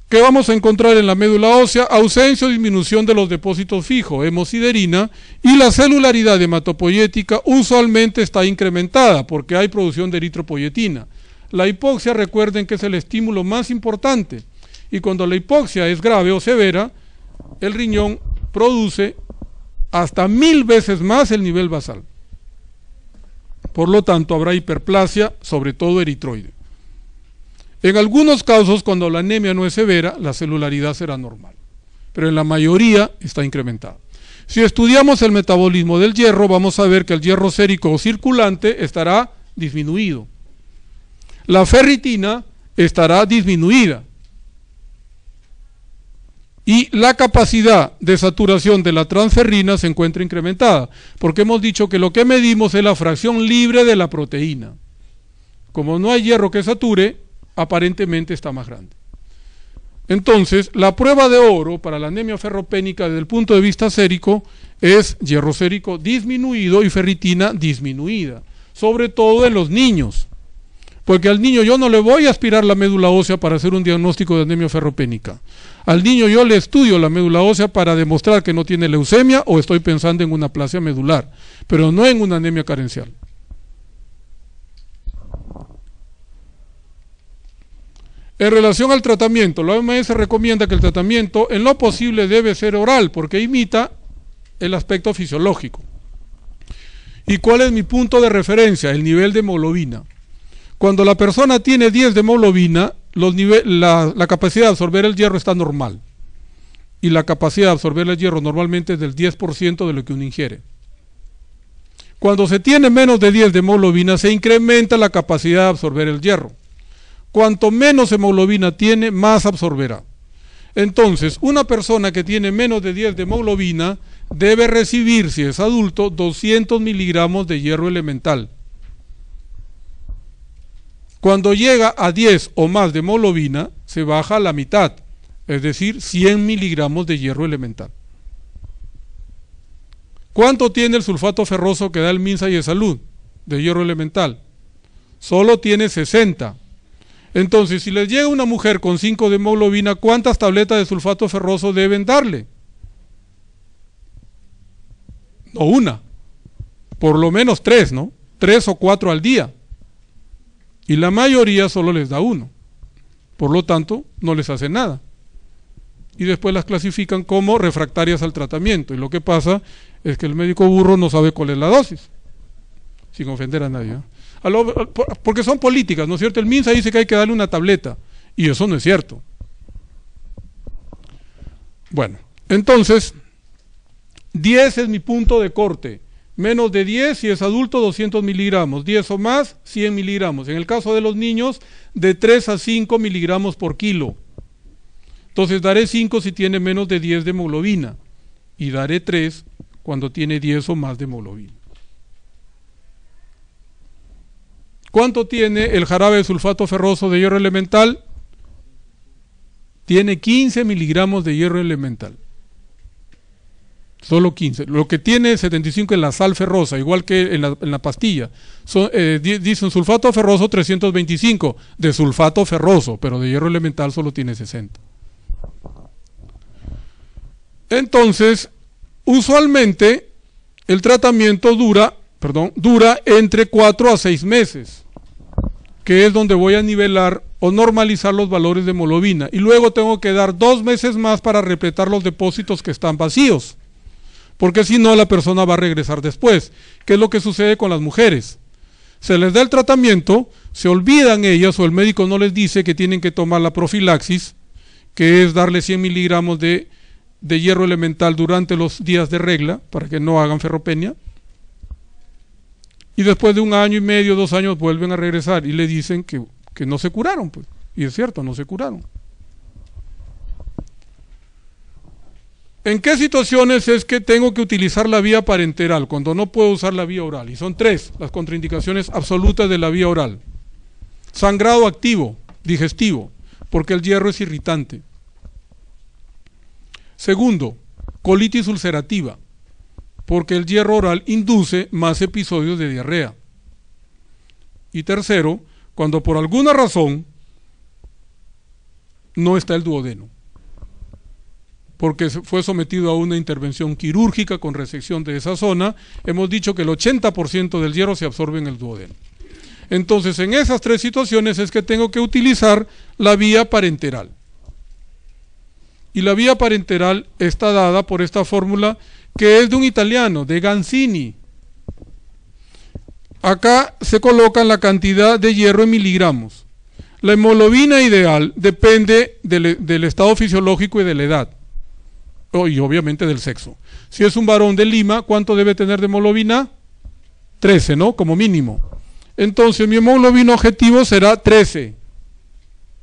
¿Qué vamos a encontrar en la médula ósea? Ausencia o disminución de los depósitos fijos, hemosiderina, y la celularidad hematopoyética usualmente está incrementada porque hay producción de eritropoyetina. La hipoxia, recuerden que es el estímulo más importante. Y cuando la hipoxia es grave o severa, el riñón produce hasta mil veces más el nivel basal. Por lo tanto, habrá hiperplasia, sobre todo eritroide. En algunos casos, cuando la anemia no es severa, la celularidad será normal, pero en la mayoría está incrementada. Si estudiamos el metabolismo del hierro, vamos a ver que el hierro sérico o circulante estará disminuido la ferritina estará disminuida y la capacidad de saturación de la transferrina se encuentra incrementada, porque hemos dicho que lo que medimos es la fracción libre de la proteína. Como no hay hierro que sature, aparentemente está más grande. Entonces, la prueba de oro para la anemia ferropénica desde el punto de vista sérico es hierro sérico disminuido y ferritina disminuida, sobre todo en los niños. Porque al niño yo no le voy a aspirar la médula ósea para hacer un diagnóstico de anemia ferropénica. Al niño yo le estudio la médula ósea para demostrar que no tiene leucemia o estoy pensando en una plasia medular, pero no en una anemia carencial. En relación al tratamiento, la OMS recomienda que el tratamiento en lo posible debe ser oral porque imita el aspecto fisiológico. ¿Y cuál es mi punto de referencia? El nivel de hemoglobina. Cuando la persona tiene 10 de hemoglobina, la, la, capacidad de absorber el hierro está normal. Y la capacidad de absorber el hierro normalmente es del 10% de lo que uno ingiere. Cuando se tiene menos de 10 de hemoglobina, se incrementa la capacidad de absorber el hierro. Cuanto menos hemoglobina tiene, más absorberá. Entonces, una persona que tiene menos de 10 de hemoglobina debe recibir, si es adulto, 200 miligramos de hierro elemental. Cuando llega a 10 o más de molovina, se baja a la mitad, es decir, 100 miligramos de hierro elemental. ¿Cuánto tiene el sulfato ferroso que da el MinSA y de salud de hierro elemental? Solo tiene 60. Entonces, si les llega una mujer con 5 de hemoglobina, ¿cuántas tabletas de sulfato ferroso deben darle? No una, por lo menos tres, ¿no? Tres o cuatro al día. Y la mayoría solo les da uno. Por lo tanto, no les hace nada. Y después las clasifican como refractarias al tratamiento. Y lo que pasa es que el médico burro no sabe cuál es la dosis. Sin ofender a nadie. porque son políticas, ¿no es cierto? El MINSA dice que hay que darle una tableta. Y eso no es cierto. Bueno, entonces, 10 es mi punto de corte menos de 10 si es adulto 200 miligramos, 10 o más 100 miligramos. En el caso de los niños, de 3 a 5 miligramos por kilo. Entonces daré 5 si tiene menos de 10 de hemoglobina y daré 3 cuando tiene 10 o más de hemoglobina. ¿Cuánto tiene el jarabe de sulfato ferroso de hierro elemental? Tiene 15 miligramos de hierro elemental. Solo 15. Lo que tiene 75 en la sal ferrosa, igual que en la, pastilla. son eh, dicen sulfato ferroso 325 de sulfato ferroso, pero de hierro elemental solo tiene 60. Entonces, usualmente el tratamiento dura, perdón, dura entre 4 a 6 meses, que es donde voy a nivelar o normalizar los valores de hemoglobina. Y luego tengo que dar dos meses más para repletar los depósitos que están vacíos porque si no la persona va a regresar después, ¿Qué es lo que sucede con las mujeres. Se les da el tratamiento, se olvidan ellas o el médico no les dice que tienen que tomar la profilaxis, que es darle 100 miligramos de, de hierro elemental durante los días de regla, para que no hagan ferropenia. Y después de un año y medio, dos años, vuelven a regresar y le dicen que, que no se curaron. Pues. Y es cierto, no se curaron. ¿En qué situaciones es que tengo que utilizar la vía parenteral cuando no puedo usar la vía oral? Y son tres las contraindicaciones absolutas de la vía oral. Sangrado activo, digestivo, porque el hierro es irritante. Segundo, colitis ulcerativa, porque el hierro oral induce más episodios de diarrea. Y tercero, cuando por alguna razón no está el duodeno porque fue sometido a una intervención quirúrgica con resección de esa zona, hemos dicho que el 80% del hierro se absorbe en el duodeno. Entonces, en esas tres situaciones es que tengo que utilizar la vía parenteral. Y la vía parenteral está dada por esta fórmula que es de un italiano, de Gansini. Acá se coloca la cantidad de hierro en miligramos. La hemoglobina ideal depende del estado fisiológico y de la edad. Oh, y obviamente del sexo. Si es un varón de Lima, ¿cuánto debe tener de hemoglobina? 13, ¿no? Como mínimo. Entonces mi hemoglobina objetivo será 13.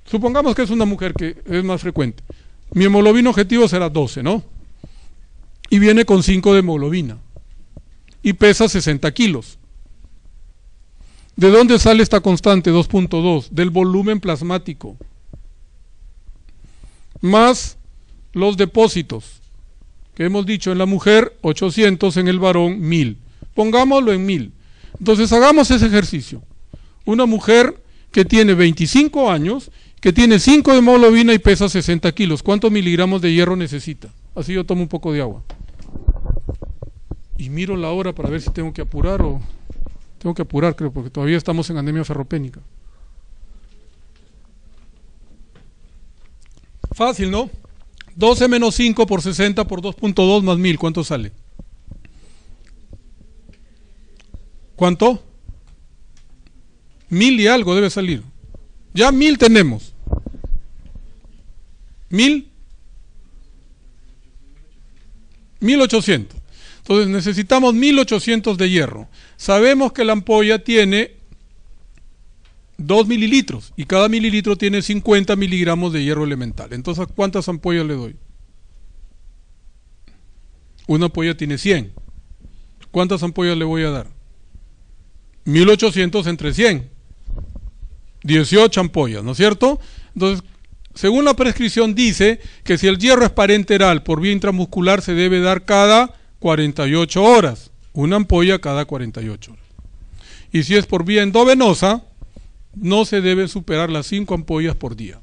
Supongamos que es una mujer que es más frecuente. Mi hemoglobina objetivo será 12, ¿no? Y viene con 5 de hemoglobina. Y pesa 60 kilos. ¿De dónde sale esta constante 2.2? Del volumen plasmático. Más los depósitos hemos dicho en la mujer 800, en el varón 1000. Pongámoslo en 1000. Entonces hagamos ese ejercicio. Una mujer que tiene 25 años, que tiene 5 de molovina y pesa 60 kilos, ¿cuántos miligramos de hierro necesita? Así yo tomo un poco de agua. Y miro la hora para ver si tengo que apurar o... Tengo que apurar, creo, porque todavía estamos en anemia ferropénica. Fácil, ¿no? 12 menos 5 por 60 por 2.2 más 1000, ¿cuánto sale? ¿Cuánto? 1.000 y algo debe salir. Ya 1.000 tenemos. ¿1.000? 1.800. Entonces necesitamos 1.800 de hierro. Sabemos que la ampolla tiene 2 mililitros y cada mililitro tiene 50 miligramos de hierro elemental. Entonces, ¿cuántas ampollas le doy? Una ampolla tiene 100. ¿Cuántas ampollas le voy a dar? 1800 entre 100. 18 ampollas, ¿no es cierto? Entonces, según la prescripción dice que si el hierro es parenteral por vía intramuscular se debe dar cada 48 horas, una ampolla cada 48 horas. Y si es por vía endovenosa, no se debe superar las 5 ampollas por día.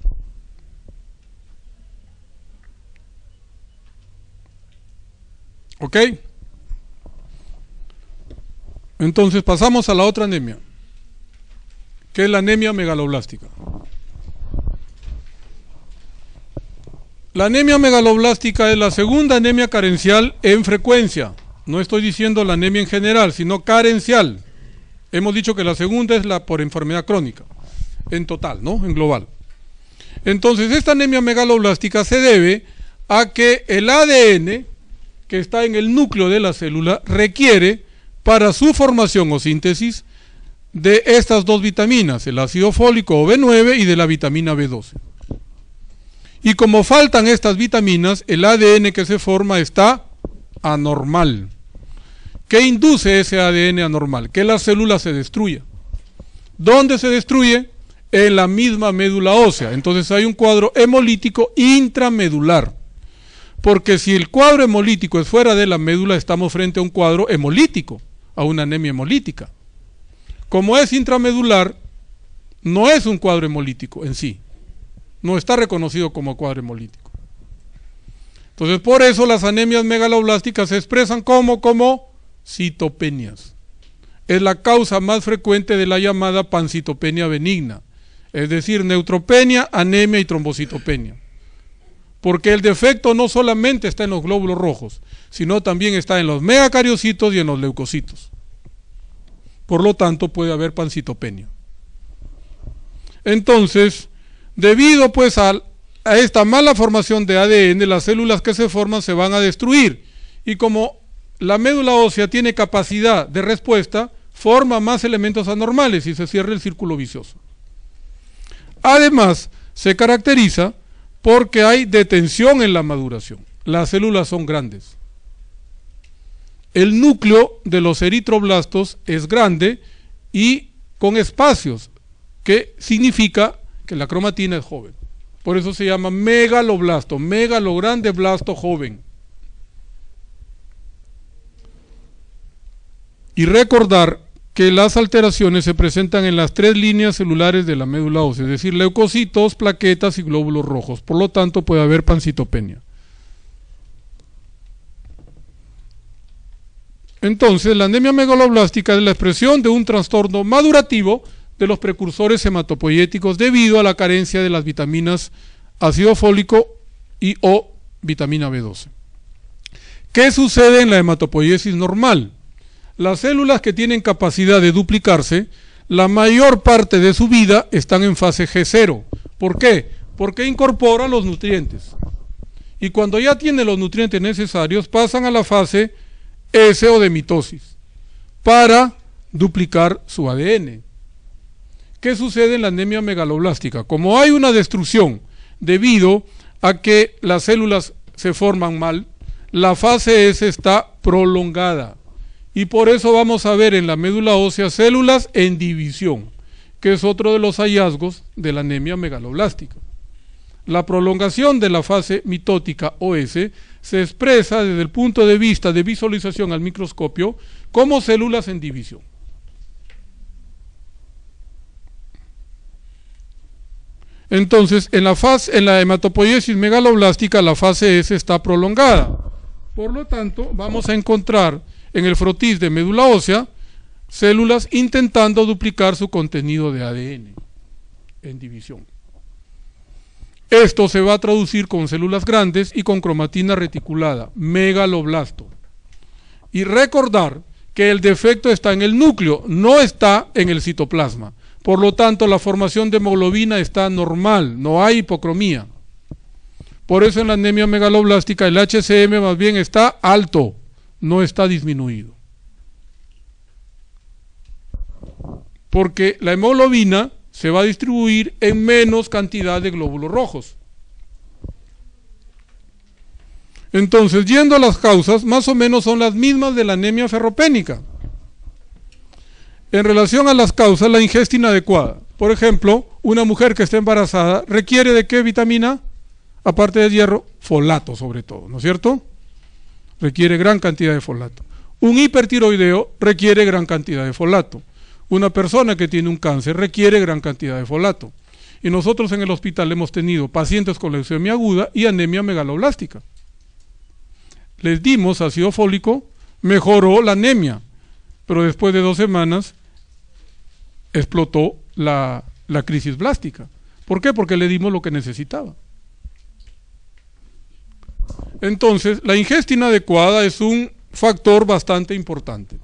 ¿Ok? Entonces pasamos a la otra anemia, que es la anemia megaloblástica. La anemia megaloblástica es la segunda anemia carencial en frecuencia. No estoy diciendo la anemia en general, sino carencial. Hemos dicho que la segunda es la por enfermedad crónica, en total, ¿no? En global. Entonces, esta anemia megaloblástica se debe a que el ADN que está en el núcleo de la célula requiere para su formación o síntesis de estas dos vitaminas, el ácido fólico o B9 y de la vitamina B12. Y como faltan estas vitaminas, el ADN que se forma está anormal. ¿Qué induce ese ADN anormal? Que la célula se destruya. ¿Dónde se destruye? En la misma médula ósea. Entonces hay un cuadro hemolítico intramedular. Porque si el cuadro hemolítico es fuera de la médula, estamos frente a un cuadro hemolítico, a una anemia hemolítica. Como es intramedular, no es un cuadro hemolítico en sí. No está reconocido como cuadro hemolítico. Entonces, por eso las anemias megaloblásticas se expresan como, como citopenias. Es la causa más frecuente de la llamada pancitopenia benigna, es decir, neutropenia, anemia y trombocitopenia. Porque el defecto no solamente está en los glóbulos rojos, sino también está en los megacariocitos y en los leucocitos. Por lo tanto, puede haber pancitopenia. Entonces, debido pues a, a esta mala formación de ADN, las células que se forman se van a destruir. Y como la médula ósea tiene capacidad de respuesta, forma más elementos anormales y se cierra el círculo vicioso. Además, se caracteriza porque hay detención en la maduración. Las células son grandes. El núcleo de los eritroblastos es grande y con espacios, que significa que la cromatina es joven. Por eso se llama megaloblasto, grande blasto joven. Y recordar que las alteraciones se presentan en las tres líneas celulares de la médula ósea, es decir, leucocitos, plaquetas y glóbulos rojos. Por lo tanto, puede haber pancitopenia. Entonces, la anemia megaloblástica es la expresión de un trastorno madurativo de los precursores hematopoyéticos debido a la carencia de las vitaminas ácido fólico y o vitamina B12. ¿Qué sucede en la hematopoiesis normal? Las células que tienen capacidad de duplicarse, la mayor parte de su vida están en fase G0. ¿Por qué? Porque incorporan los nutrientes. Y cuando ya tienen los nutrientes necesarios, pasan a la fase S o de mitosis para duplicar su ADN. ¿Qué sucede en la anemia megaloblástica? Como hay una destrucción debido a que las células se forman mal, la fase S está prolongada. Y por eso vamos a ver en la médula ósea células en división, que es otro de los hallazgos de la anemia megaloblástica. La prolongación de la fase mitótica OS se expresa desde el punto de vista de visualización al microscopio como células en división. Entonces, en la, fase, en la hematopoiesis megaloblástica la fase S está prolongada. Por lo tanto, vamos a encontrar en el frotis de médula ósea células intentando duplicar su contenido de ADN en división. Esto se va a traducir con células grandes y con cromatina reticulada, megaloblasto. Y recordar que el defecto está en el núcleo, no está en el citoplasma. Por lo tanto, la formación de hemoglobina está normal, no hay hipocromía. Por eso en la anemia megaloblástica el HCM más bien está alto no está disminuido. Porque la hemoglobina se va a distribuir en menos cantidad de glóbulos rojos. Entonces, yendo a las causas, más o menos son las mismas de la anemia ferropénica. En relación a las causas, la ingesta inadecuada. Por ejemplo, una mujer que está embarazada requiere de qué vitamina? Aparte de hierro, folato sobre todo, ¿no es cierto? requiere gran cantidad de folato. Un hipertiroideo requiere gran cantidad de folato. Una persona que tiene un cáncer requiere gran cantidad de folato. Y nosotros en el hospital hemos tenido pacientes con leucemia aguda y anemia megaloblástica. Les dimos ácido fólico, mejoró la anemia, pero después de dos semanas explotó la, crisis blástica. ¿Por qué? Porque le dimos lo que necesitaba. Entonces, la ingesta inadecuada es un factor bastante importante.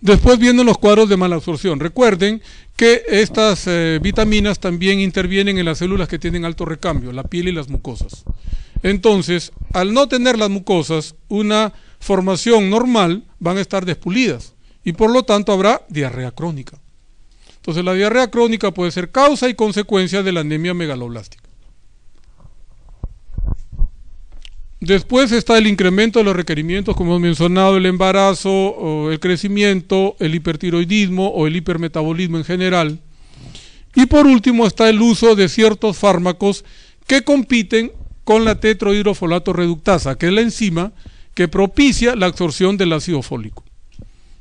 Después viendo los cuadros de mala absorción. Recuerden que estas eh, vitaminas también intervienen en las células que tienen alto recambio, la piel y las mucosas. Entonces, al no tener las mucosas una formación normal, van a estar despulidas y por lo tanto habrá diarrea crónica. Entonces, la diarrea crónica puede ser causa y consecuencia de la anemia megaloblástica. Después está el incremento de los requerimientos, como hemos mencionado, el embarazo, el crecimiento, el hipertiroidismo o el hipermetabolismo en general. Y por último está el uso de ciertos fármacos que compiten con la tetrohidrofolato reductasa, que es la enzima que propicia la absorción del ácido fólico.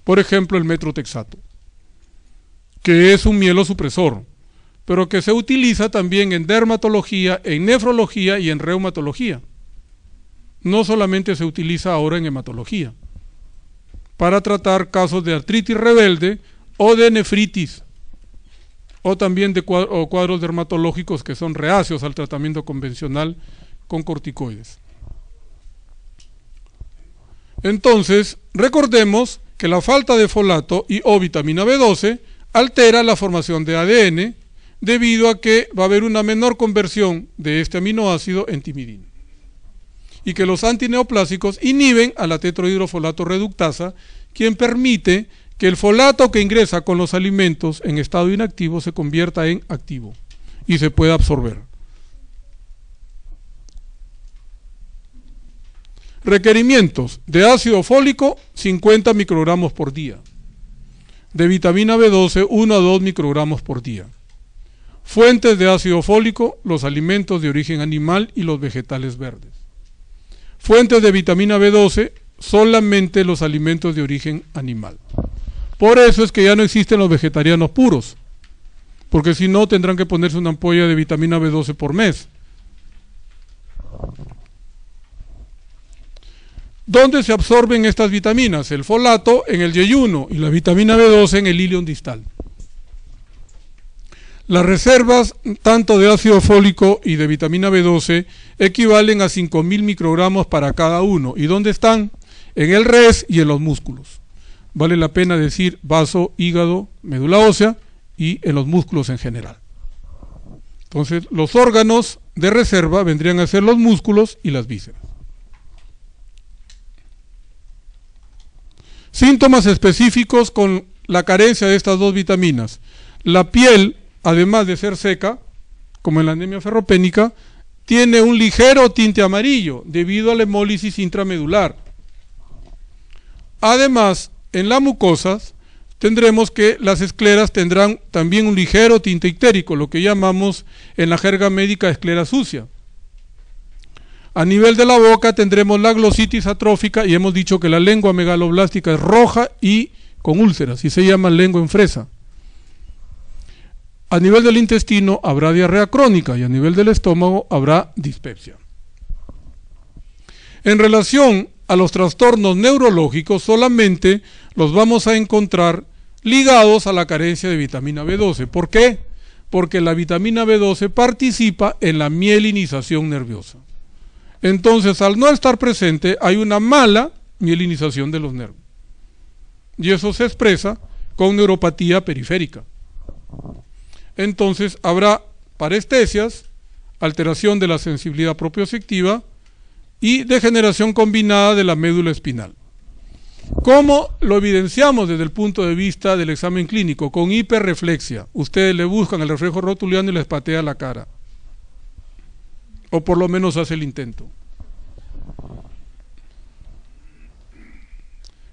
Por ejemplo, el metrotexato, que es un mielosupresor, pero que se utiliza también en dermatología, en nefrología y en reumatología no solamente se utiliza ahora en hematología, para tratar casos de artritis rebelde o de nefritis, o también de cuadros dermatológicos que son reacios al tratamiento convencional con corticoides. Entonces, recordemos que la falta de folato y o vitamina B12 altera la formación de ADN debido a que va a haber una menor conversión de este aminoácido en timidina y que los antineoplásicos inhiben a la tetrohidrofolato reductasa, quien permite que el folato que ingresa con los alimentos en estado inactivo se convierta en activo y se pueda absorber. Requerimientos de ácido fólico 50 microgramos por día. De vitamina B12 1 a 2 microgramos por día. Fuentes de ácido fólico, los alimentos de origen animal y los vegetales verdes. Fuentes de vitamina B12 solamente los alimentos de origen animal. Por eso es que ya no existen los vegetarianos puros, porque si no tendrán que ponerse una ampolla de vitamina B12 por mes. ¿Dónde se absorben estas vitaminas? El folato en el yeyuno y la vitamina B12 en el ilion distal. Las reservas tanto de ácido fólico y de vitamina B12 equivalen a 5.000 microgramos para cada uno. ¿Y dónde están? En el res y en los músculos. Vale la pena decir vaso, hígado, médula ósea y en los músculos en general. Entonces, los órganos de reserva vendrían a ser los músculos y las vísceras. Síntomas específicos con la carencia de estas dos vitaminas. La piel además de ser seca, como en la anemia ferropénica, tiene un ligero tinte amarillo debido a la hemólisis intramedular. Además, en las mucosas tendremos que las escleras tendrán también un ligero tinte ictérico, lo que llamamos en la jerga médica esclera sucia. A nivel de la boca tendremos la glositis atrófica y hemos dicho que la lengua megaloblástica es roja y con úlceras y se llama lengua en fresa. A nivel del intestino habrá diarrea crónica y a nivel del estómago habrá dispepsia. En relación a los trastornos neurológicos, solamente los vamos a encontrar ligados a la carencia de vitamina B12. ¿Por qué? Porque la vitamina B12 participa en la mielinización nerviosa. Entonces, al no estar presente, hay una mala mielinización de los nervios. Y eso se expresa con neuropatía periférica entonces habrá parestesias, alteración de la sensibilidad propioceptiva y degeneración combinada de la médula espinal. ¿Cómo lo evidenciamos desde el punto de vista del examen clínico? Con hiperreflexia. Ustedes le buscan el reflejo rotuliano y les patea la cara. O por lo menos hace el intento.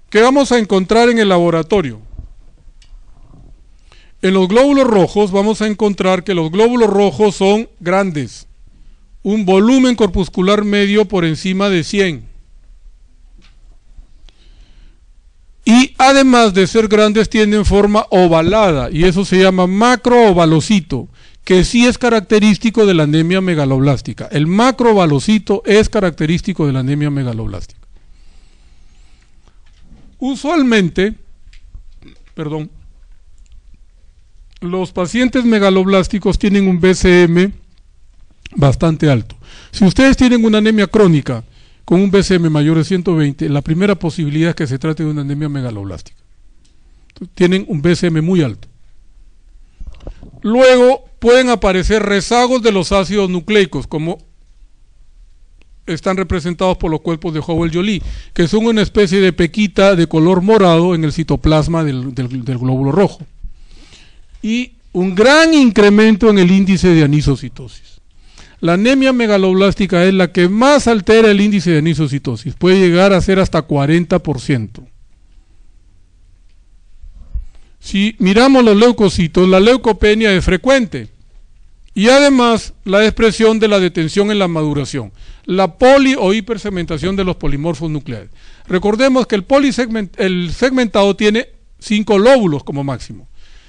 ¿Qué vamos a encontrar en el laboratorio? En los glóbulos rojos vamos a encontrar que los glóbulos rojos son grandes, un volumen corpuscular medio por encima de 100. Y además de ser grandes tienen forma ovalada y eso se llama macroovalocito, que sí es característico de la anemia megaloblástica. El macroovalocito es característico de la anemia megaloblástica. Usualmente, perdón, los pacientes megaloblásticos tienen un BCM bastante alto. Si ustedes tienen una anemia crónica con un BCM mayor de 120, la primera posibilidad es que se trate de una anemia megaloblástica. tienen un BCM muy alto. Luego pueden aparecer rezagos de los ácidos nucleicos, como están representados por los cuerpos de Howell-Jolie, que son una especie de pequita de color morado en el citoplasma del glóbulo rojo y un gran incremento en el índice de anisocitosis. La anemia megaloblástica es la que más altera el índice de anisocitosis, puede llegar a ser hasta 40%. Si miramos los leucocitos, la leucopenia es frecuente y además la expresión de la detención en la maduración, la poli o hipersegmentación de los polimorfos nucleares. Recordemos que el, el segmentado tiene cinco lóbulos como máximo.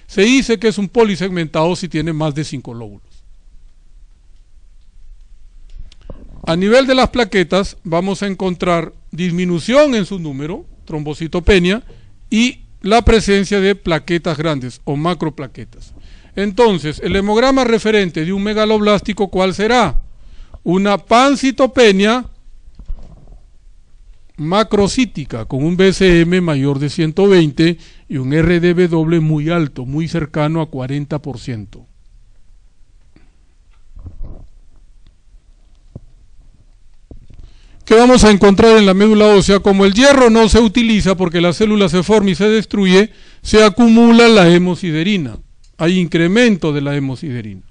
Se dice que es un polisegmentado si tiene más de 5 lóbulos. A nivel de las plaquetas vamos a encontrar disminución en su número, trombocitopenia, y la presencia de plaquetas grandes o macroplaquetas. Entonces, el hemograma referente de un megaloblástico, ¿cuál será? Una pancitopenia macrocítica con un BCM mayor de 120 y un RDW muy alto, muy cercano a 40%. ¿Qué vamos a encontrar en la médula ósea? Como el hierro no se utiliza porque la célula se forma y se destruye, se acumula la hemosiderina. Hay incremento de la hemosiderina.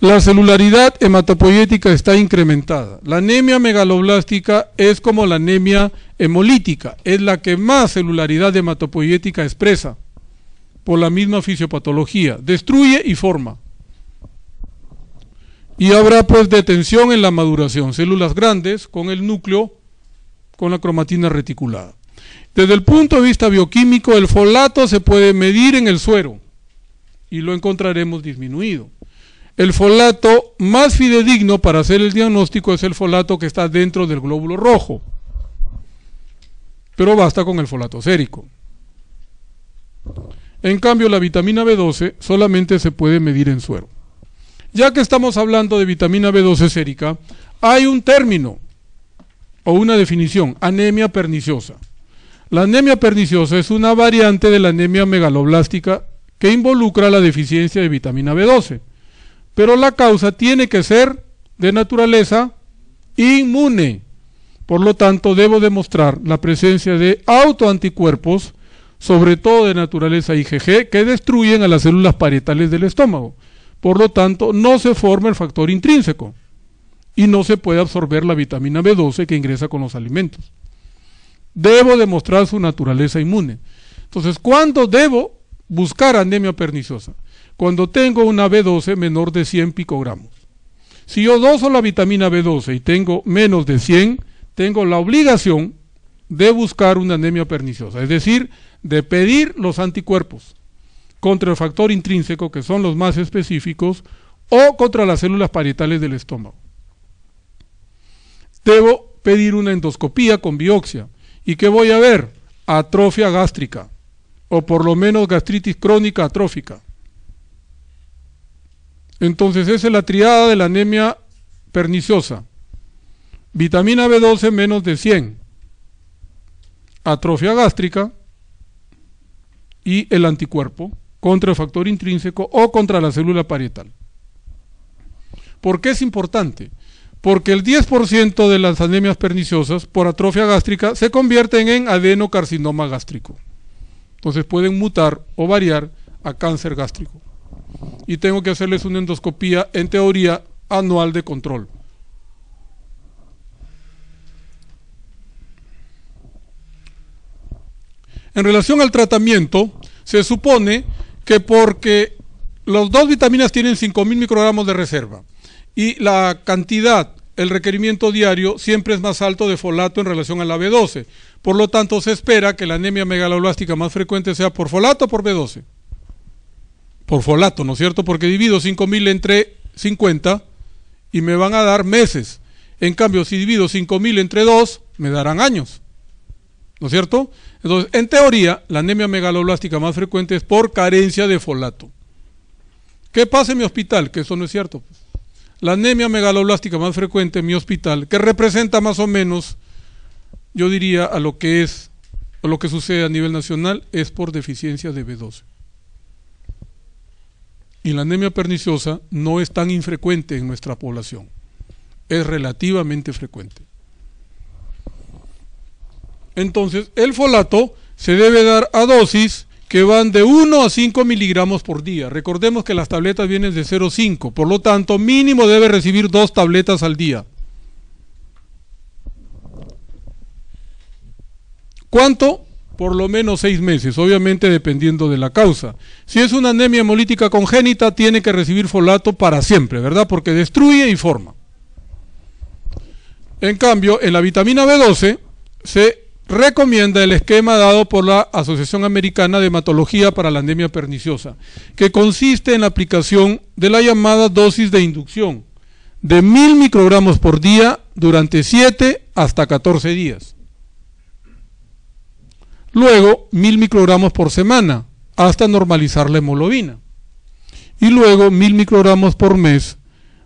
La celularidad hematopoyética está incrementada. La anemia megaloblástica es como la anemia hemolítica, es la que más celularidad hematopoyética expresa por la misma fisiopatología, destruye y forma. Y habrá pues detención en la maduración, células grandes con el núcleo, con la cromatina reticulada. Desde el punto de vista bioquímico, el folato se puede medir en el suero y lo encontraremos disminuido. El folato más fidedigno para hacer el diagnóstico es el folato que está dentro del glóbulo rojo. Pero basta con el folato sérico. En cambio, la vitamina B12 solamente se puede medir en suero. Ya que estamos hablando de vitamina B12 sérica, hay un término o una definición, anemia perniciosa. La anemia perniciosa es una variante de la anemia megaloblástica que involucra la deficiencia de vitamina B12 pero la causa tiene que ser de naturaleza inmune. Por lo tanto, debo demostrar la presencia de autoanticuerpos, sobre todo de naturaleza IgG, que destruyen a las células parietales del estómago. Por lo tanto, no se forma el factor intrínseco y no se puede absorber la vitamina B12 que ingresa con los alimentos. Debo demostrar su naturaleza inmune. Entonces, ¿cuándo debo buscar anemia perniciosa? cuando tengo una B12 menor de 100 picogramos. Si yo doso la vitamina B12 y tengo menos de 100, tengo la obligación de buscar una anemia perniciosa, es decir, de pedir los anticuerpos contra el factor intrínseco, que son los más específicos, o contra las células parietales del estómago. Debo pedir una endoscopía con biopsia. ¿Y qué voy a ver? Atrofia gástrica, o por lo menos gastritis crónica atrófica. Entonces esa es la triada de la anemia perniciosa. Vitamina B12 menos de 100. Atrofia gástrica y el anticuerpo contra el factor intrínseco o contra la célula parietal. ¿Por qué es importante? Porque el 10% de las anemias perniciosas por atrofia gástrica se convierten en adenocarcinoma gástrico. Entonces pueden mutar o variar a cáncer gástrico y tengo que hacerles una endoscopía, en teoría, anual de control. En relación al tratamiento, se supone que porque las dos vitaminas tienen 5.000 microgramos de reserva y la cantidad, el requerimiento diario siempre es más alto de folato en relación a la B12. Por lo tanto, se espera que la anemia megaloblástica más frecuente sea por folato o por B12 por folato, ¿no es cierto? Porque divido 5.000 entre 50 y me van a dar meses. En cambio, si divido 5.000 entre 2, me darán años. ¿No es cierto? Entonces, en teoría, la anemia megaloblástica más frecuente es por carencia de folato. ¿Qué pasa en mi hospital? Que eso no es cierto. La anemia megaloblástica más frecuente en mi hospital, que representa más o menos, yo diría, a lo que es, lo que sucede a nivel nacional, es por deficiencia de B12 y la anemia perniciosa no es tan infrecuente en nuestra población. Es relativamente frecuente. Entonces, el folato se debe dar a dosis que van de 1 a 5 miligramos por día. Recordemos que las tabletas vienen de 0,5, por lo tanto, mínimo debe recibir dos tabletas al día. ¿Cuánto? por lo menos seis meses, obviamente dependiendo de la causa. Si es una anemia hemolítica congénita, tiene que recibir folato para siempre, ¿verdad? Porque destruye y forma. En cambio, en la vitamina B12 se recomienda el esquema dado por la Asociación Americana de Hematología para la Anemia Perniciosa, que consiste en la aplicación de la llamada dosis de inducción de 1000 microgramos por día durante 7 hasta 14 días. Luego, mil microgramos por semana, hasta normalizar la hemoglobina. Y luego, mil microgramos por mes,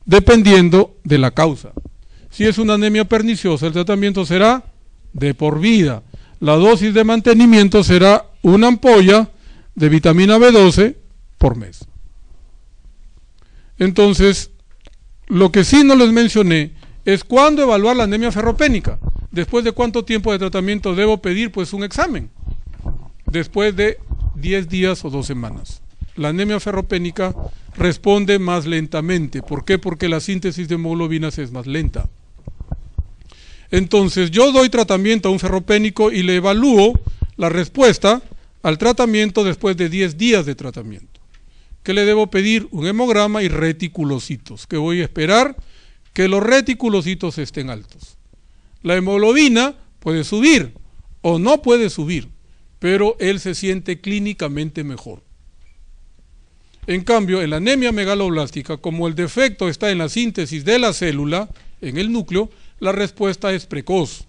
dependiendo de la causa. Si es una anemia perniciosa, el tratamiento será de por vida. La dosis de mantenimiento será una ampolla de vitamina B12 por mes. Entonces, lo que sí no les mencioné es cuándo evaluar la anemia ferropénica. Después de cuánto tiempo de tratamiento debo pedir pues un examen después de 10 días o 2 semanas. La anemia ferropénica responde más lentamente. ¿Por qué? Porque la síntesis de hemoglobinas es más lenta. Entonces, yo doy tratamiento a un ferropénico y le evalúo la respuesta al tratamiento después de 10 días de tratamiento. ¿Qué le debo pedir? Un hemograma y reticulocitos, que voy a esperar que los reticulocitos estén altos. La hemoglobina puede subir o no puede subir pero él se siente clínicamente mejor. En cambio, en la anemia megaloblástica, como el defecto está en la síntesis de la célula, en el núcleo, la respuesta es precoz.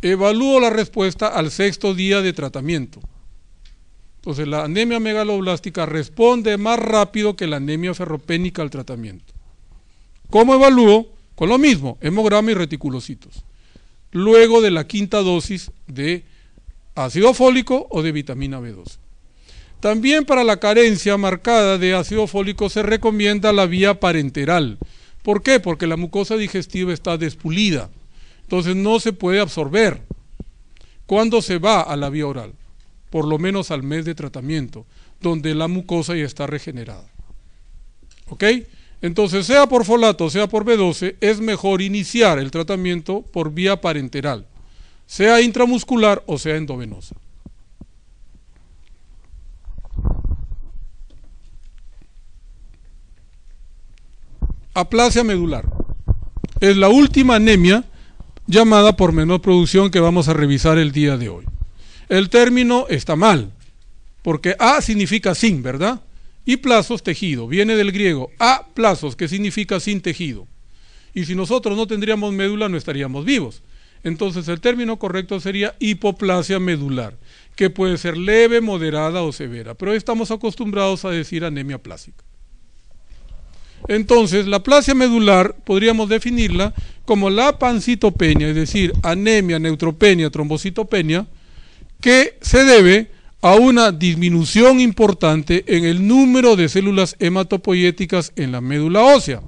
Evalúo la respuesta al sexto día de tratamiento. Entonces, la anemia megaloblástica responde más rápido que la anemia ferropénica al tratamiento. ¿Cómo evalúo? Con lo mismo, hemograma y reticulocitos. Luego de la quinta dosis de ácido fólico o de vitamina B12. También para la carencia marcada de ácido fólico se recomienda la vía parenteral. ¿Por qué? Porque la mucosa digestiva está despulida, entonces no se puede absorber. ¿Cuándo se va a la vía oral? Por lo menos al mes de tratamiento, donde la mucosa ya está regenerada. ¿Ok? Entonces, sea por folato, sea por B12, es mejor iniciar el tratamiento por vía parenteral sea intramuscular o sea endovenosa. Aplasia medular. Es la última anemia llamada por menor producción que vamos a revisar el día de hoy. El término está mal, porque A significa sin, ¿verdad? Y plazos, tejido. Viene del griego A plazos, que significa sin tejido. Y si nosotros no tendríamos médula, no estaríamos vivos. Entonces el término correcto sería hipoplasia medular, que puede ser leve, moderada o severa, pero estamos acostumbrados a decir anemia plásica. Entonces, la plasia medular podríamos definirla como la pancitopenia, es decir, anemia, neutropenia, trombocitopenia, que se debe a una disminución importante en el número de células hematopoyéticas en la médula ósea.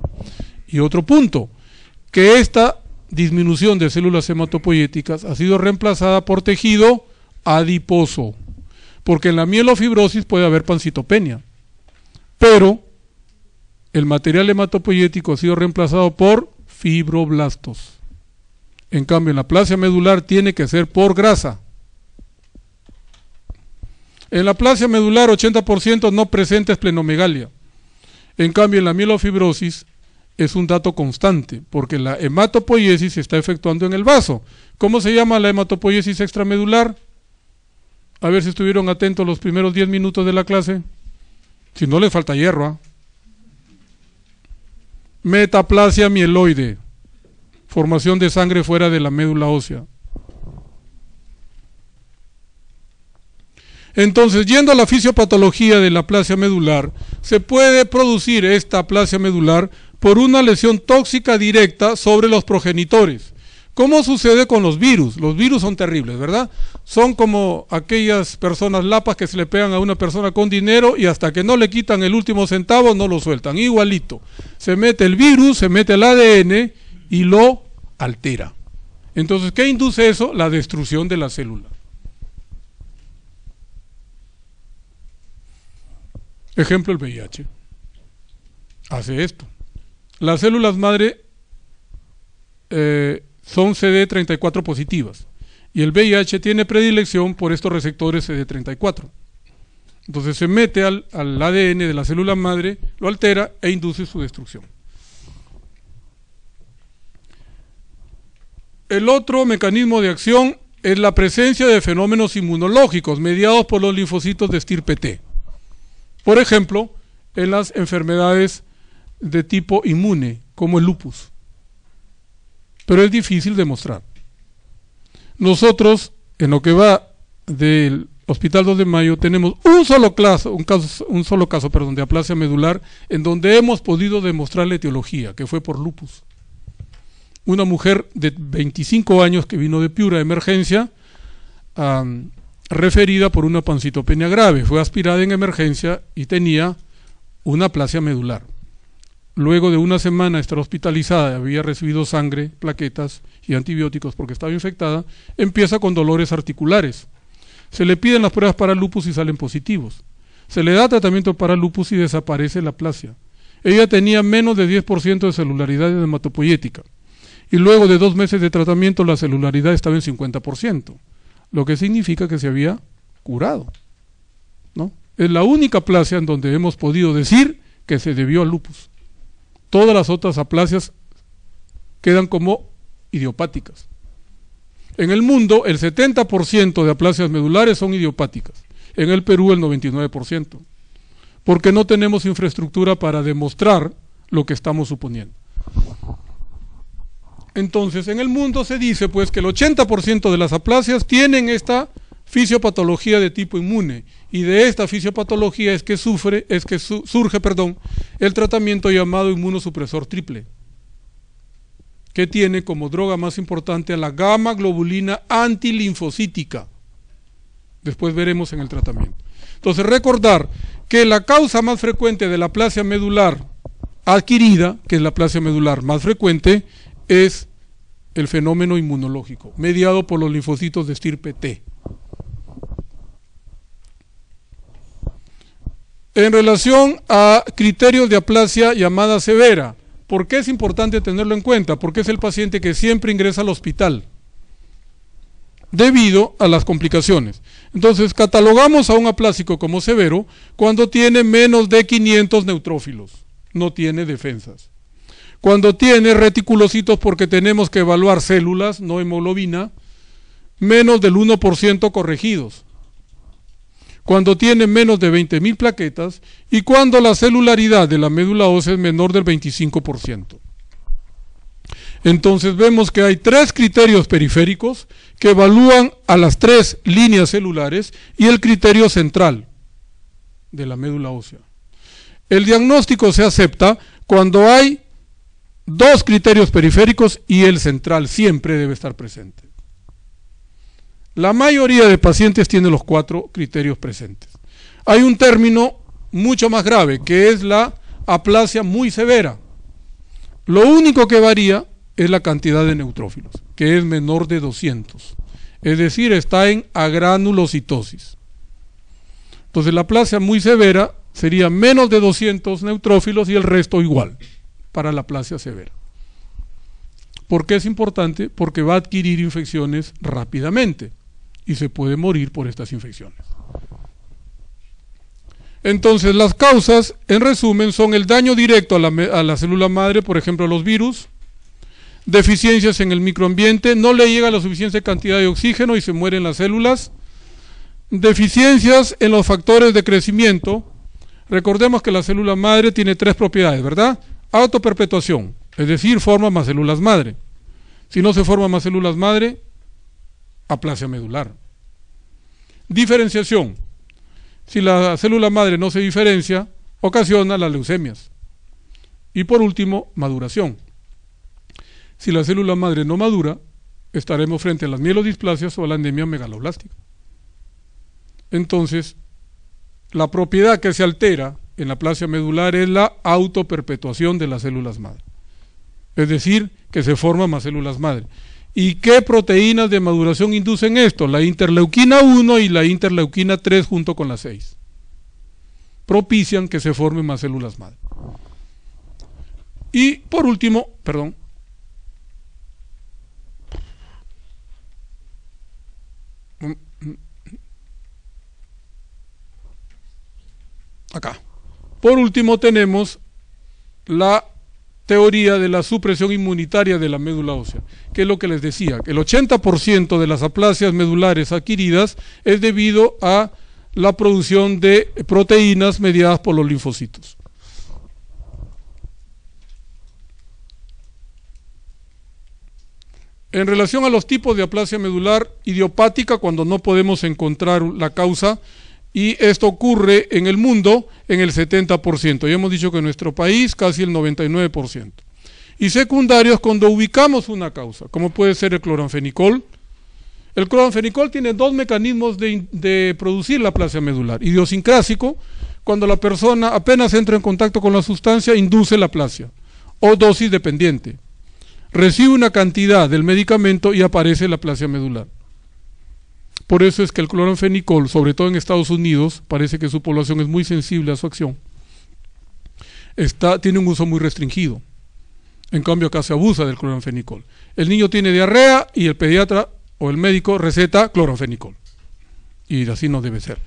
Y otro punto, que esta disminución de células hematopoyéticas ha sido reemplazada por tejido adiposo, porque en la mielofibrosis puede haber pancitopenia, pero el material hematopoyético ha sido reemplazado por fibroblastos. En cambio, en la plasia medular tiene que ser por grasa. En la plasia medular 80% no presenta esplenomegalia. En cambio, en la mielofibrosis es un dato constante, porque la hematopoiesis se está efectuando en el vaso. ¿Cómo se llama la hematopoiesis extramedular? A ver si estuvieron atentos los primeros 10 minutos de la clase. Si no, le falta hierro. ¿ah? Metaplasia mieloide, formación de sangre fuera de la médula ósea. Entonces, yendo a la fisiopatología de la plasia medular, se puede producir esta plasia medular por una lesión tóxica directa sobre los progenitores. ¿Cómo sucede con los virus? Los virus son terribles, ¿verdad? Son como aquellas personas lapas que se le pegan a una persona con dinero y hasta que no le quitan el último centavo no lo sueltan. Igualito. Se mete el virus, se mete el ADN y lo altera. Entonces, ¿qué induce eso? La destrucción de la célula. Ejemplo, el VIH. Hace esto. Las células madre eh, son CD34 positivas y el VIH tiene predilección por estos receptores CD34. Entonces se mete al, al ADN de la célula madre, lo altera e induce su destrucción. El otro mecanismo de acción es la presencia de fenómenos inmunológicos mediados por los linfocitos de estirpe T. Por ejemplo, en las enfermedades de tipo inmune, como el lupus. Pero es difícil demostrar. Nosotros, en lo que va del Hospital 2 de Mayo, tenemos un solo caso, un caso, un solo caso perdón, de aplasia medular en donde hemos podido demostrar la etiología, que fue por lupus. Una mujer de 25 años que vino de Piura emergencia, referida por una pancitopenia grave, fue aspirada en emergencia y tenía una aplasia medular luego de una semana estar hospitalizada, había recibido sangre, plaquetas y antibióticos porque estaba infectada, empieza con dolores articulares. Se le piden las pruebas para lupus y salen positivos. Se le da tratamiento para lupus y desaparece la plasia. Ella tenía menos de 10% de celularidad hematopoyética. Y luego de dos meses de tratamiento la celularidad estaba en 50%, lo que significa que se había curado. ¿no? Es la única plasia en donde hemos podido decir que se debió al lupus todas las otras aplasias quedan como idiopáticas. En el mundo, el 70% de aplasias medulares son idiopáticas. En el Perú, el 99%. Porque no tenemos infraestructura para demostrar lo que estamos suponiendo. Entonces, en el mundo se dice pues que el 80% de las aplasias tienen esta fisiopatología de tipo inmune y de esta fisiopatología es que sufre, es que surge, perdón, el tratamiento llamado inmunosupresor triple, que tiene como droga más importante a la gamma globulina antilinfocítica. Después veremos en el tratamiento. Entonces, recordar que la causa más frecuente de la plasia medular adquirida, que es la plasia medular más frecuente, es el fenómeno inmunológico, mediado por los linfocitos de estirpe T. En relación a criterios de aplasia llamada severa, ¿por qué es importante tenerlo en cuenta? Porque es el paciente que siempre ingresa al hospital debido a las complicaciones. Entonces, catalogamos a un aplásico como severo cuando tiene menos de 500 neutrófilos, no tiene defensas. Cuando tiene reticulocitos, porque tenemos que evaluar células, no hemoglobina, menos del 1% corregidos, cuando tiene menos de 20.000 plaquetas y cuando la celularidad de la médula ósea es menor del 25%. Entonces vemos que hay tres criterios periféricos que evalúan a las tres líneas celulares y el criterio central de la médula ósea. El diagnóstico se acepta cuando hay dos criterios periféricos y el central siempre debe estar presente. La mayoría de pacientes tiene los cuatro criterios presentes. Hay un término mucho más grave, que es la aplasia muy severa. Lo único que varía es la cantidad de neutrófilos, que es menor de 200. Es decir, está en agranulocitosis. Entonces la aplasia muy severa sería menos de 200 neutrófilos y el resto igual para la aplasia severa. ¿Por qué es importante? Porque va a adquirir infecciones rápidamente y se puede morir por estas infecciones. Entonces, las causas, en resumen, son el daño directo a la, célula madre, por ejemplo, los virus, deficiencias en el microambiente, no le llega la suficiente cantidad de oxígeno y se mueren las células, deficiencias en los factores de crecimiento. Recordemos que la célula madre tiene tres propiedades, ¿verdad? Autoperpetuación, es decir, forma más células madre. Si no se forman más células madre, aplasia medular. Diferenciación. Si la célula madre no se diferencia, ocasiona las leucemias. Y por último, maduración. Si la célula madre no madura, estaremos frente a las mielodisplasias o a la anemia megaloblástica. Entonces, la propiedad que se altera en la plasia medular es la autoperpetuación de las células madre. Es decir, que se forman más células madre. ¿Y qué proteínas de maduración inducen esto? La interleuquina 1 y la interleuquina 3 junto con la 6. Propician que se formen más células madre. Y por último, perdón. Acá. Por último tenemos la teoría de la supresión inmunitaria de la médula ósea, que es lo que les decía, que el 80% de las aplasias medulares adquiridas es debido a la producción de proteínas mediadas por los linfocitos. En relación a los tipos de aplasia medular idiopática, cuando no podemos encontrar la causa, y esto ocurre en el mundo en el 70%. y hemos dicho que en nuestro país casi el 99%. Y secundarios cuando ubicamos una causa, como puede ser el cloranfenicol. El cloranfenicol tiene dos mecanismos de, de producir la plasia medular. Idiosincrásico, cuando la persona apenas entra en contacto con la sustancia, induce la plasia. O dosis dependiente. Recibe una cantidad del medicamento y aparece la plasia medular por eso es que el cloranfenicol, sobre todo en Estados Unidos, parece que su población es muy sensible a su acción. Está, tiene un uso muy restringido. En cambio, casi se abusa del cloranfenicol. El niño tiene diarrea y el pediatra o el médico receta cloranfenicol. Y así no debe ser.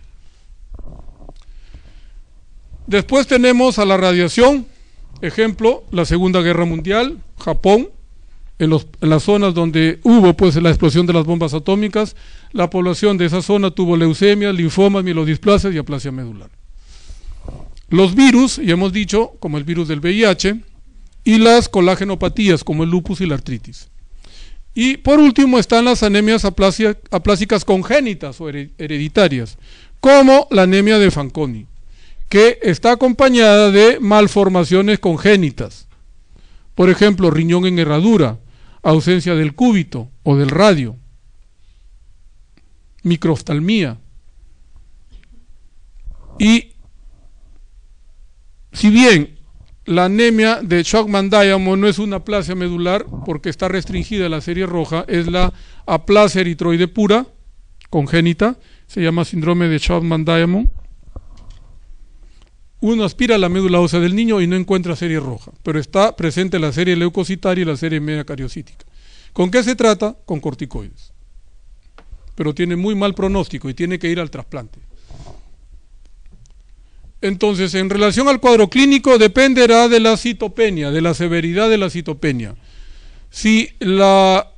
Después tenemos a la radiación. Ejemplo, la Segunda Guerra Mundial, Japón, en, en las zonas donde hubo pues, la explosión de las bombas atómicas, la población de esa zona tuvo leucemias, linfomas, mielodisplasias y aplasia medular. Los virus, ya hemos dicho, como el virus del VIH, y las colagenopatías, como el lupus y la artritis. Y por último están las anemias aplásicas congénitas o hereditarias, como la anemia de Fanconi, que está acompañada de malformaciones congénitas. Por ejemplo, riñón en herradura, ausencia del cúbito o del radio, microoftalmía. Y si bien la anemia de Schwachman Diamond no es una aplasia medular porque está restringida a la serie roja, es la aplasia eritroide pura, congénita, se llama síndrome de Schwachman Diamond. Uno aspira la médula ósea del niño y no encuentra serie roja, pero está presente la serie leucocitaria y la serie media cariocítica. ¿Con qué se trata? Con corticoides pero tiene muy mal pronóstico y tiene que ir al trasplante. Entonces, en relación al cuadro clínico, dependerá de la citopenia, de la severidad de la citopenia. Si la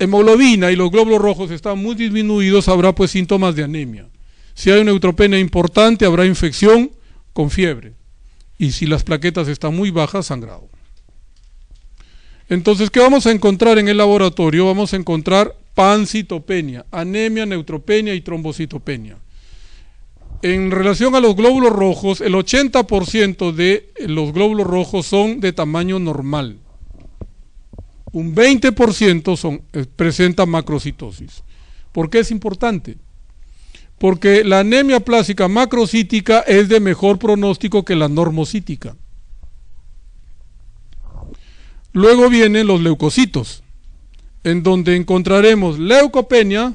hemoglobina y los glóbulos rojos están muy disminuidos, habrá pues síntomas de anemia. Si hay una neutropenia importante, habrá infección con fiebre. Y si las plaquetas están muy bajas, sangrado. Entonces, ¿qué vamos a encontrar en el laboratorio? Vamos a encontrar pancitopenia, anemia, neutropenia y trombocitopenia. En relación a los glóbulos rojos, el 80% de los glóbulos rojos son de tamaño normal. Un 20% eh, presenta macrocitosis. ¿Por qué es importante? Porque la anemia plástica macrocítica es de mejor pronóstico que la normocítica. Luego vienen los leucocitos en donde encontraremos leucopenia,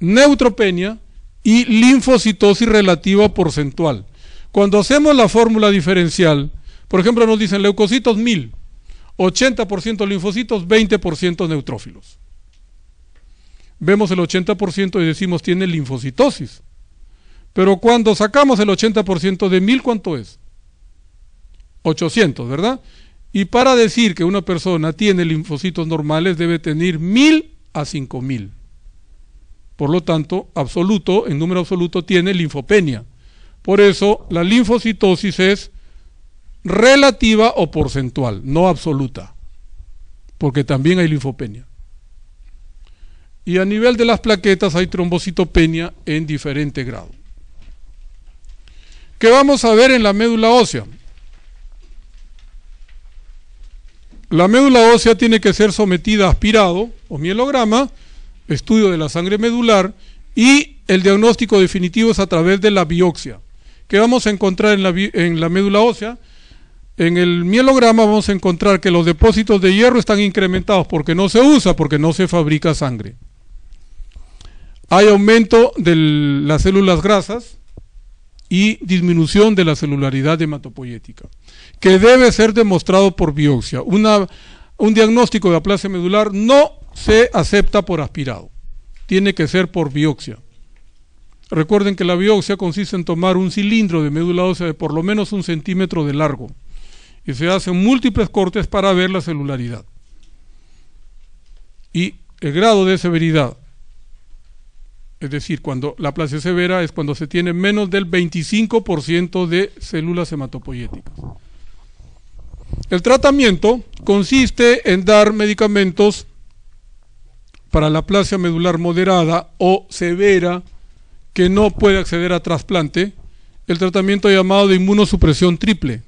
neutropenia y linfocitosis relativa porcentual. Cuando hacemos la fórmula diferencial, por ejemplo, nos dicen leucocitos 1000, 80% linfocitos, 20% neutrófilos. Vemos el 80% y decimos tiene linfocitosis. Pero cuando sacamos el 80% de 1000, ¿cuánto es? 800, ¿verdad? Y para decir que una persona tiene linfocitos normales debe tener mil a cinco mil. Por lo tanto, absoluto, en número absoluto, tiene linfopenia. Por eso, la linfocitosis es relativa o porcentual, no absoluta, porque también hay linfopenia. Y a nivel de las plaquetas hay trombocitopenia en diferente grado. ¿Qué vamos a ver en la médula ósea? La médula ósea tiene que ser sometida a aspirado o mielograma, estudio de la sangre medular y el diagnóstico definitivo es a través de la biopsia. ¿Qué vamos a encontrar en la, médula ósea? En el mielograma vamos a encontrar que los depósitos de hierro están incrementados porque no se usa, porque no se fabrica sangre. Hay aumento de las células grasas y disminución de la celularidad hematopoyética que debe ser demostrado por biopsia. un diagnóstico de aplasia medular no se acepta por aspirado, tiene que ser por biopsia. Recuerden que la biopsia consiste en tomar un cilindro de médula ósea de por lo menos un centímetro de largo y se hacen múltiples cortes para ver la celularidad y el grado de severidad. Es decir, cuando la aplasia severa es cuando se tiene menos del 25% de células hematopoyéticas. El tratamiento consiste en dar medicamentos para la plasia medular moderada o severa que no puede acceder a trasplante, el tratamiento llamado de inmunosupresión triple,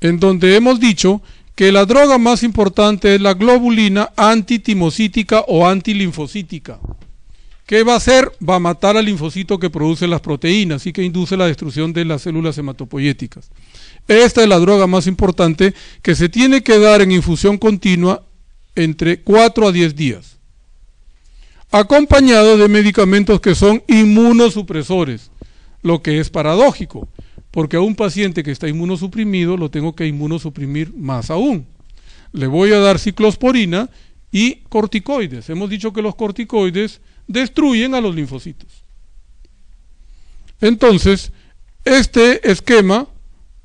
en donde hemos dicho que la droga más importante es la globulina antitimocítica o antilinfocítica. ¿Qué va a hacer? Va a matar al linfocito que produce las proteínas y que induce la destrucción de las células hematopoyéticas. Esta es la droga más importante que se tiene que dar en infusión continua entre 4 a 10 días, acompañado de medicamentos que son inmunosupresores, lo que es paradójico, porque a un paciente que está inmunosuprimido lo tengo que inmunosuprimir más aún. Le voy a dar ciclosporina y corticoides. Hemos dicho que los corticoides destruyen a los linfocitos. Entonces, este esquema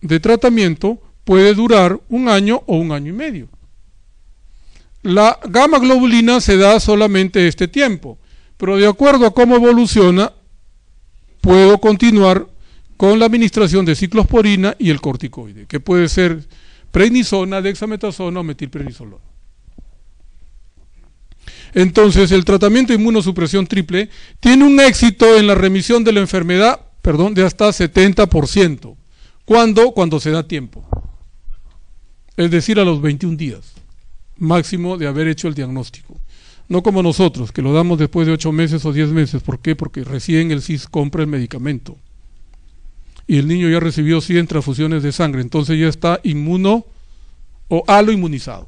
de tratamiento puede durar un año o un año y medio. La gamma globulina se da solamente este tiempo, pero de acuerdo a cómo evoluciona, puedo continuar con la administración de ciclosporina y el corticoide, que puede ser prednisona, dexametasona o metilprednisolona. Entonces, el tratamiento de inmunosupresión triple tiene un éxito en la remisión de la enfermedad, perdón, de hasta 70%. ¿Cuándo? Cuando se da tiempo. Es decir, a los 21 días máximo de haber hecho el diagnóstico. No como nosotros, que lo damos después de 8 meses o 10 meses. ¿Por qué? Porque recién el CIS compra el medicamento. Y el niño ya recibió 100 transfusiones de sangre, entonces ya está inmuno o alo inmunizado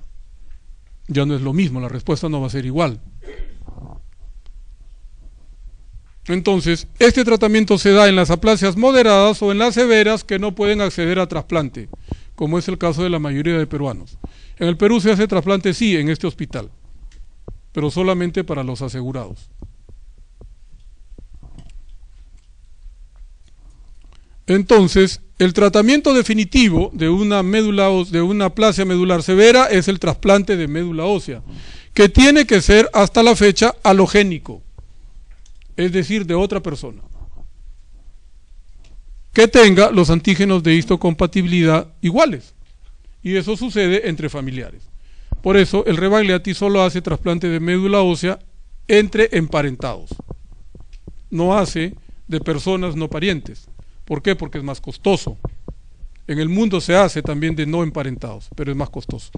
ya no es lo mismo, la respuesta no va a ser igual. Entonces, este tratamiento se da en las aplasias moderadas o en las severas que no pueden acceder a trasplante, como es el caso de la mayoría de peruanos. En el Perú se hace trasplante sí en este hospital, pero solamente para los asegurados. Entonces, el tratamiento definitivo de una médula de una plasia medular severa es el trasplante de médula ósea, que tiene que ser hasta la fecha halogénico, es decir, de otra persona, que tenga los antígenos de histocompatibilidad iguales. Y eso sucede entre familiares. Por eso el Rebagliati solo hace trasplante de médula ósea entre emparentados. No hace de personas no parientes. ¿Por qué? Porque es más costoso. En el mundo se hace también de no emparentados, pero es más costoso.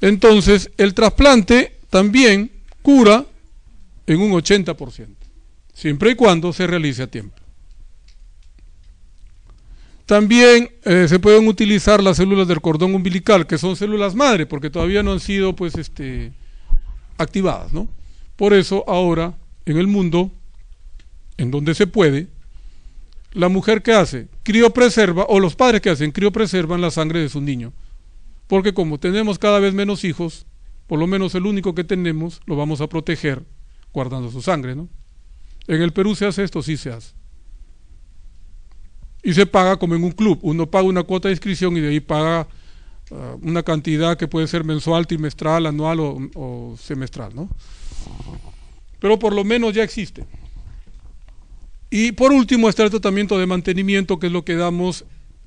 Entonces, el trasplante también cura en un 80%, siempre y cuando se realice a tiempo. También eh, se pueden utilizar las células del cordón umbilical, que son células madre, porque todavía no han sido pues, este, activadas. ¿no? Por eso ahora en el mundo, en donde se puede, la mujer que hace preserva o los padres que hacen preservan la sangre de su niño. Porque como tenemos cada vez menos hijos, por lo menos el único que tenemos lo vamos a proteger guardando su sangre, ¿no? En el Perú se hace esto, sí se hace. Y se paga como en un club. Uno paga una cuota de inscripción y de ahí paga ah, una cantidad que puede ser mensual, trimestral, anual o, o semestral, ¿no? Pero por lo menos ya existe. Y por último está el tratamiento de mantenimiento, que es lo que damos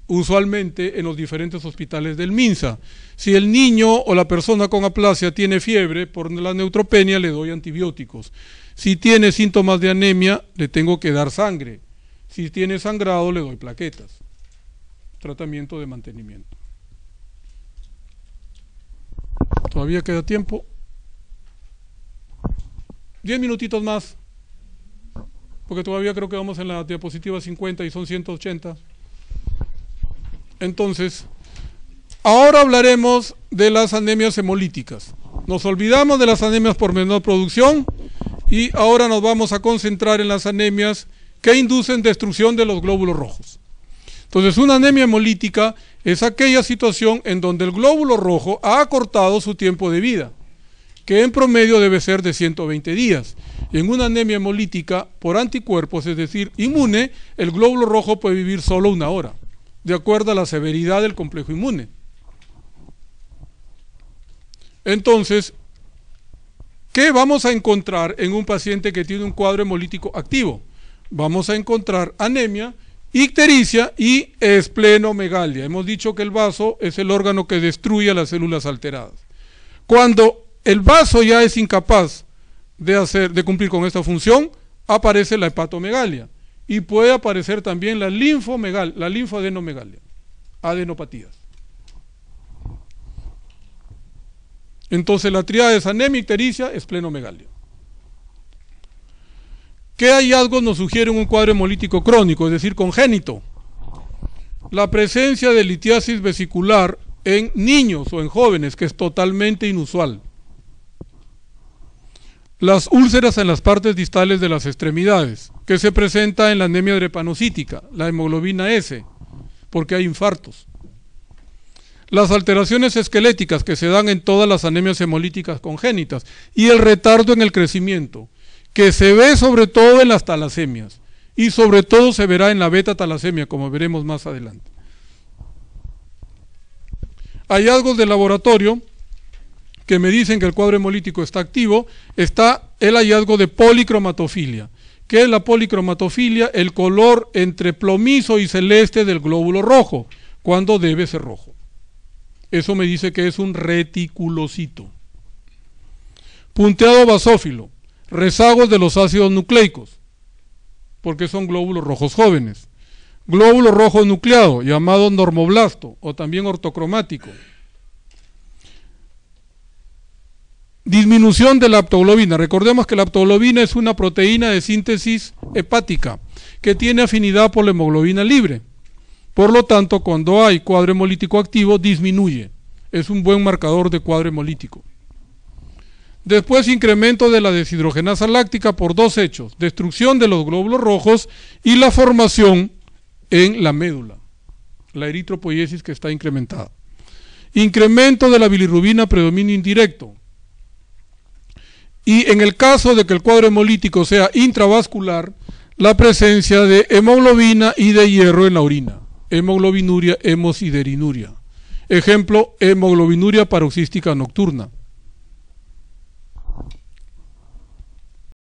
usualmente en los diferentes hospitales del MINSA. Si el niño o la persona con aplasia tiene fiebre por la neutropenia, le doy antibióticos. Si tiene síntomas de anemia, le tengo que dar sangre. Si tiene sangrado, le doy plaquetas. Tratamiento de mantenimiento. ¿Todavía queda tiempo? Diez minutitos más porque todavía creo que vamos en la diapositiva 50 y son 180. Entonces, ahora hablaremos de las anemias hemolíticas. Nos olvidamos de las anemias por menor producción y ahora nos vamos a concentrar en las anemias que inducen destrucción de los glóbulos rojos. Entonces, una anemia hemolítica es aquella situación en donde el glóbulo rojo ha acortado su tiempo de vida que en promedio debe ser de 120 días. En una anemia hemolítica por anticuerpos, es decir, inmune, el glóbulo rojo puede vivir solo una hora, de acuerdo a la severidad del complejo inmune. Entonces, ¿qué vamos a encontrar en un paciente que tiene un cuadro hemolítico activo? Vamos a encontrar anemia, ictericia y esplenomegalia. Hemos dicho que el vaso es el órgano que destruye las células alteradas. Cuando el vaso ya es incapaz de, cumplir con esta función, aparece la hepatomegalia. Y puede aparecer también la linfomegal, la linfadenomegalia, adenopatías. Entonces la triada es anemia, ictericia, esplenomegalia. ¿Qué hallazgos nos sugieren un cuadro hemolítico crónico, es decir, congénito? La presencia de litiasis vesicular en niños o en jóvenes, que es totalmente inusual. Las úlceras en las partes distales de las extremidades, que se presenta en la anemia drepanocítica, la hemoglobina S, porque hay infartos. Las alteraciones esqueléticas que se dan en todas las anemias hemolíticas congénitas y el retardo en el crecimiento, que se ve sobre todo en las talasemias y sobre todo se verá en la beta talasemia, como veremos más adelante. Hay Hallazgos de laboratorio que me dicen que el cuadro hemolítico está activo, está el hallazgo de policromatofilia. ¿Qué es la policromatofilia? El color entre plomizo y celeste del glóbulo rojo, cuando debe ser rojo. Eso me dice que es un reticulocito. Punteado basófilo, rezagos de los ácidos nucleicos, porque son glóbulos rojos jóvenes. Glóbulo rojo nucleado, llamado normoblasto o también ortocromático. Disminución de la aptoglobina. Recordemos que la aptoglobina es una proteína de síntesis hepática que tiene afinidad por la hemoglobina libre. Por lo tanto, cuando hay cuadro hemolítico activo, disminuye. Es un buen marcador de cuadro hemolítico. Después, incremento de la deshidrogenasa láctica por dos hechos: destrucción de los glóbulos rojos y la formación en la médula, la eritropoiesis que está incrementada. Incremento de la bilirrubina predominio indirecto, y en el caso de que el cuadro hemolítico sea intravascular, la presencia de hemoglobina y de hierro en la orina, hemoglobinuria, hemosiderinuria. Ejemplo, hemoglobinuria paroxística nocturna.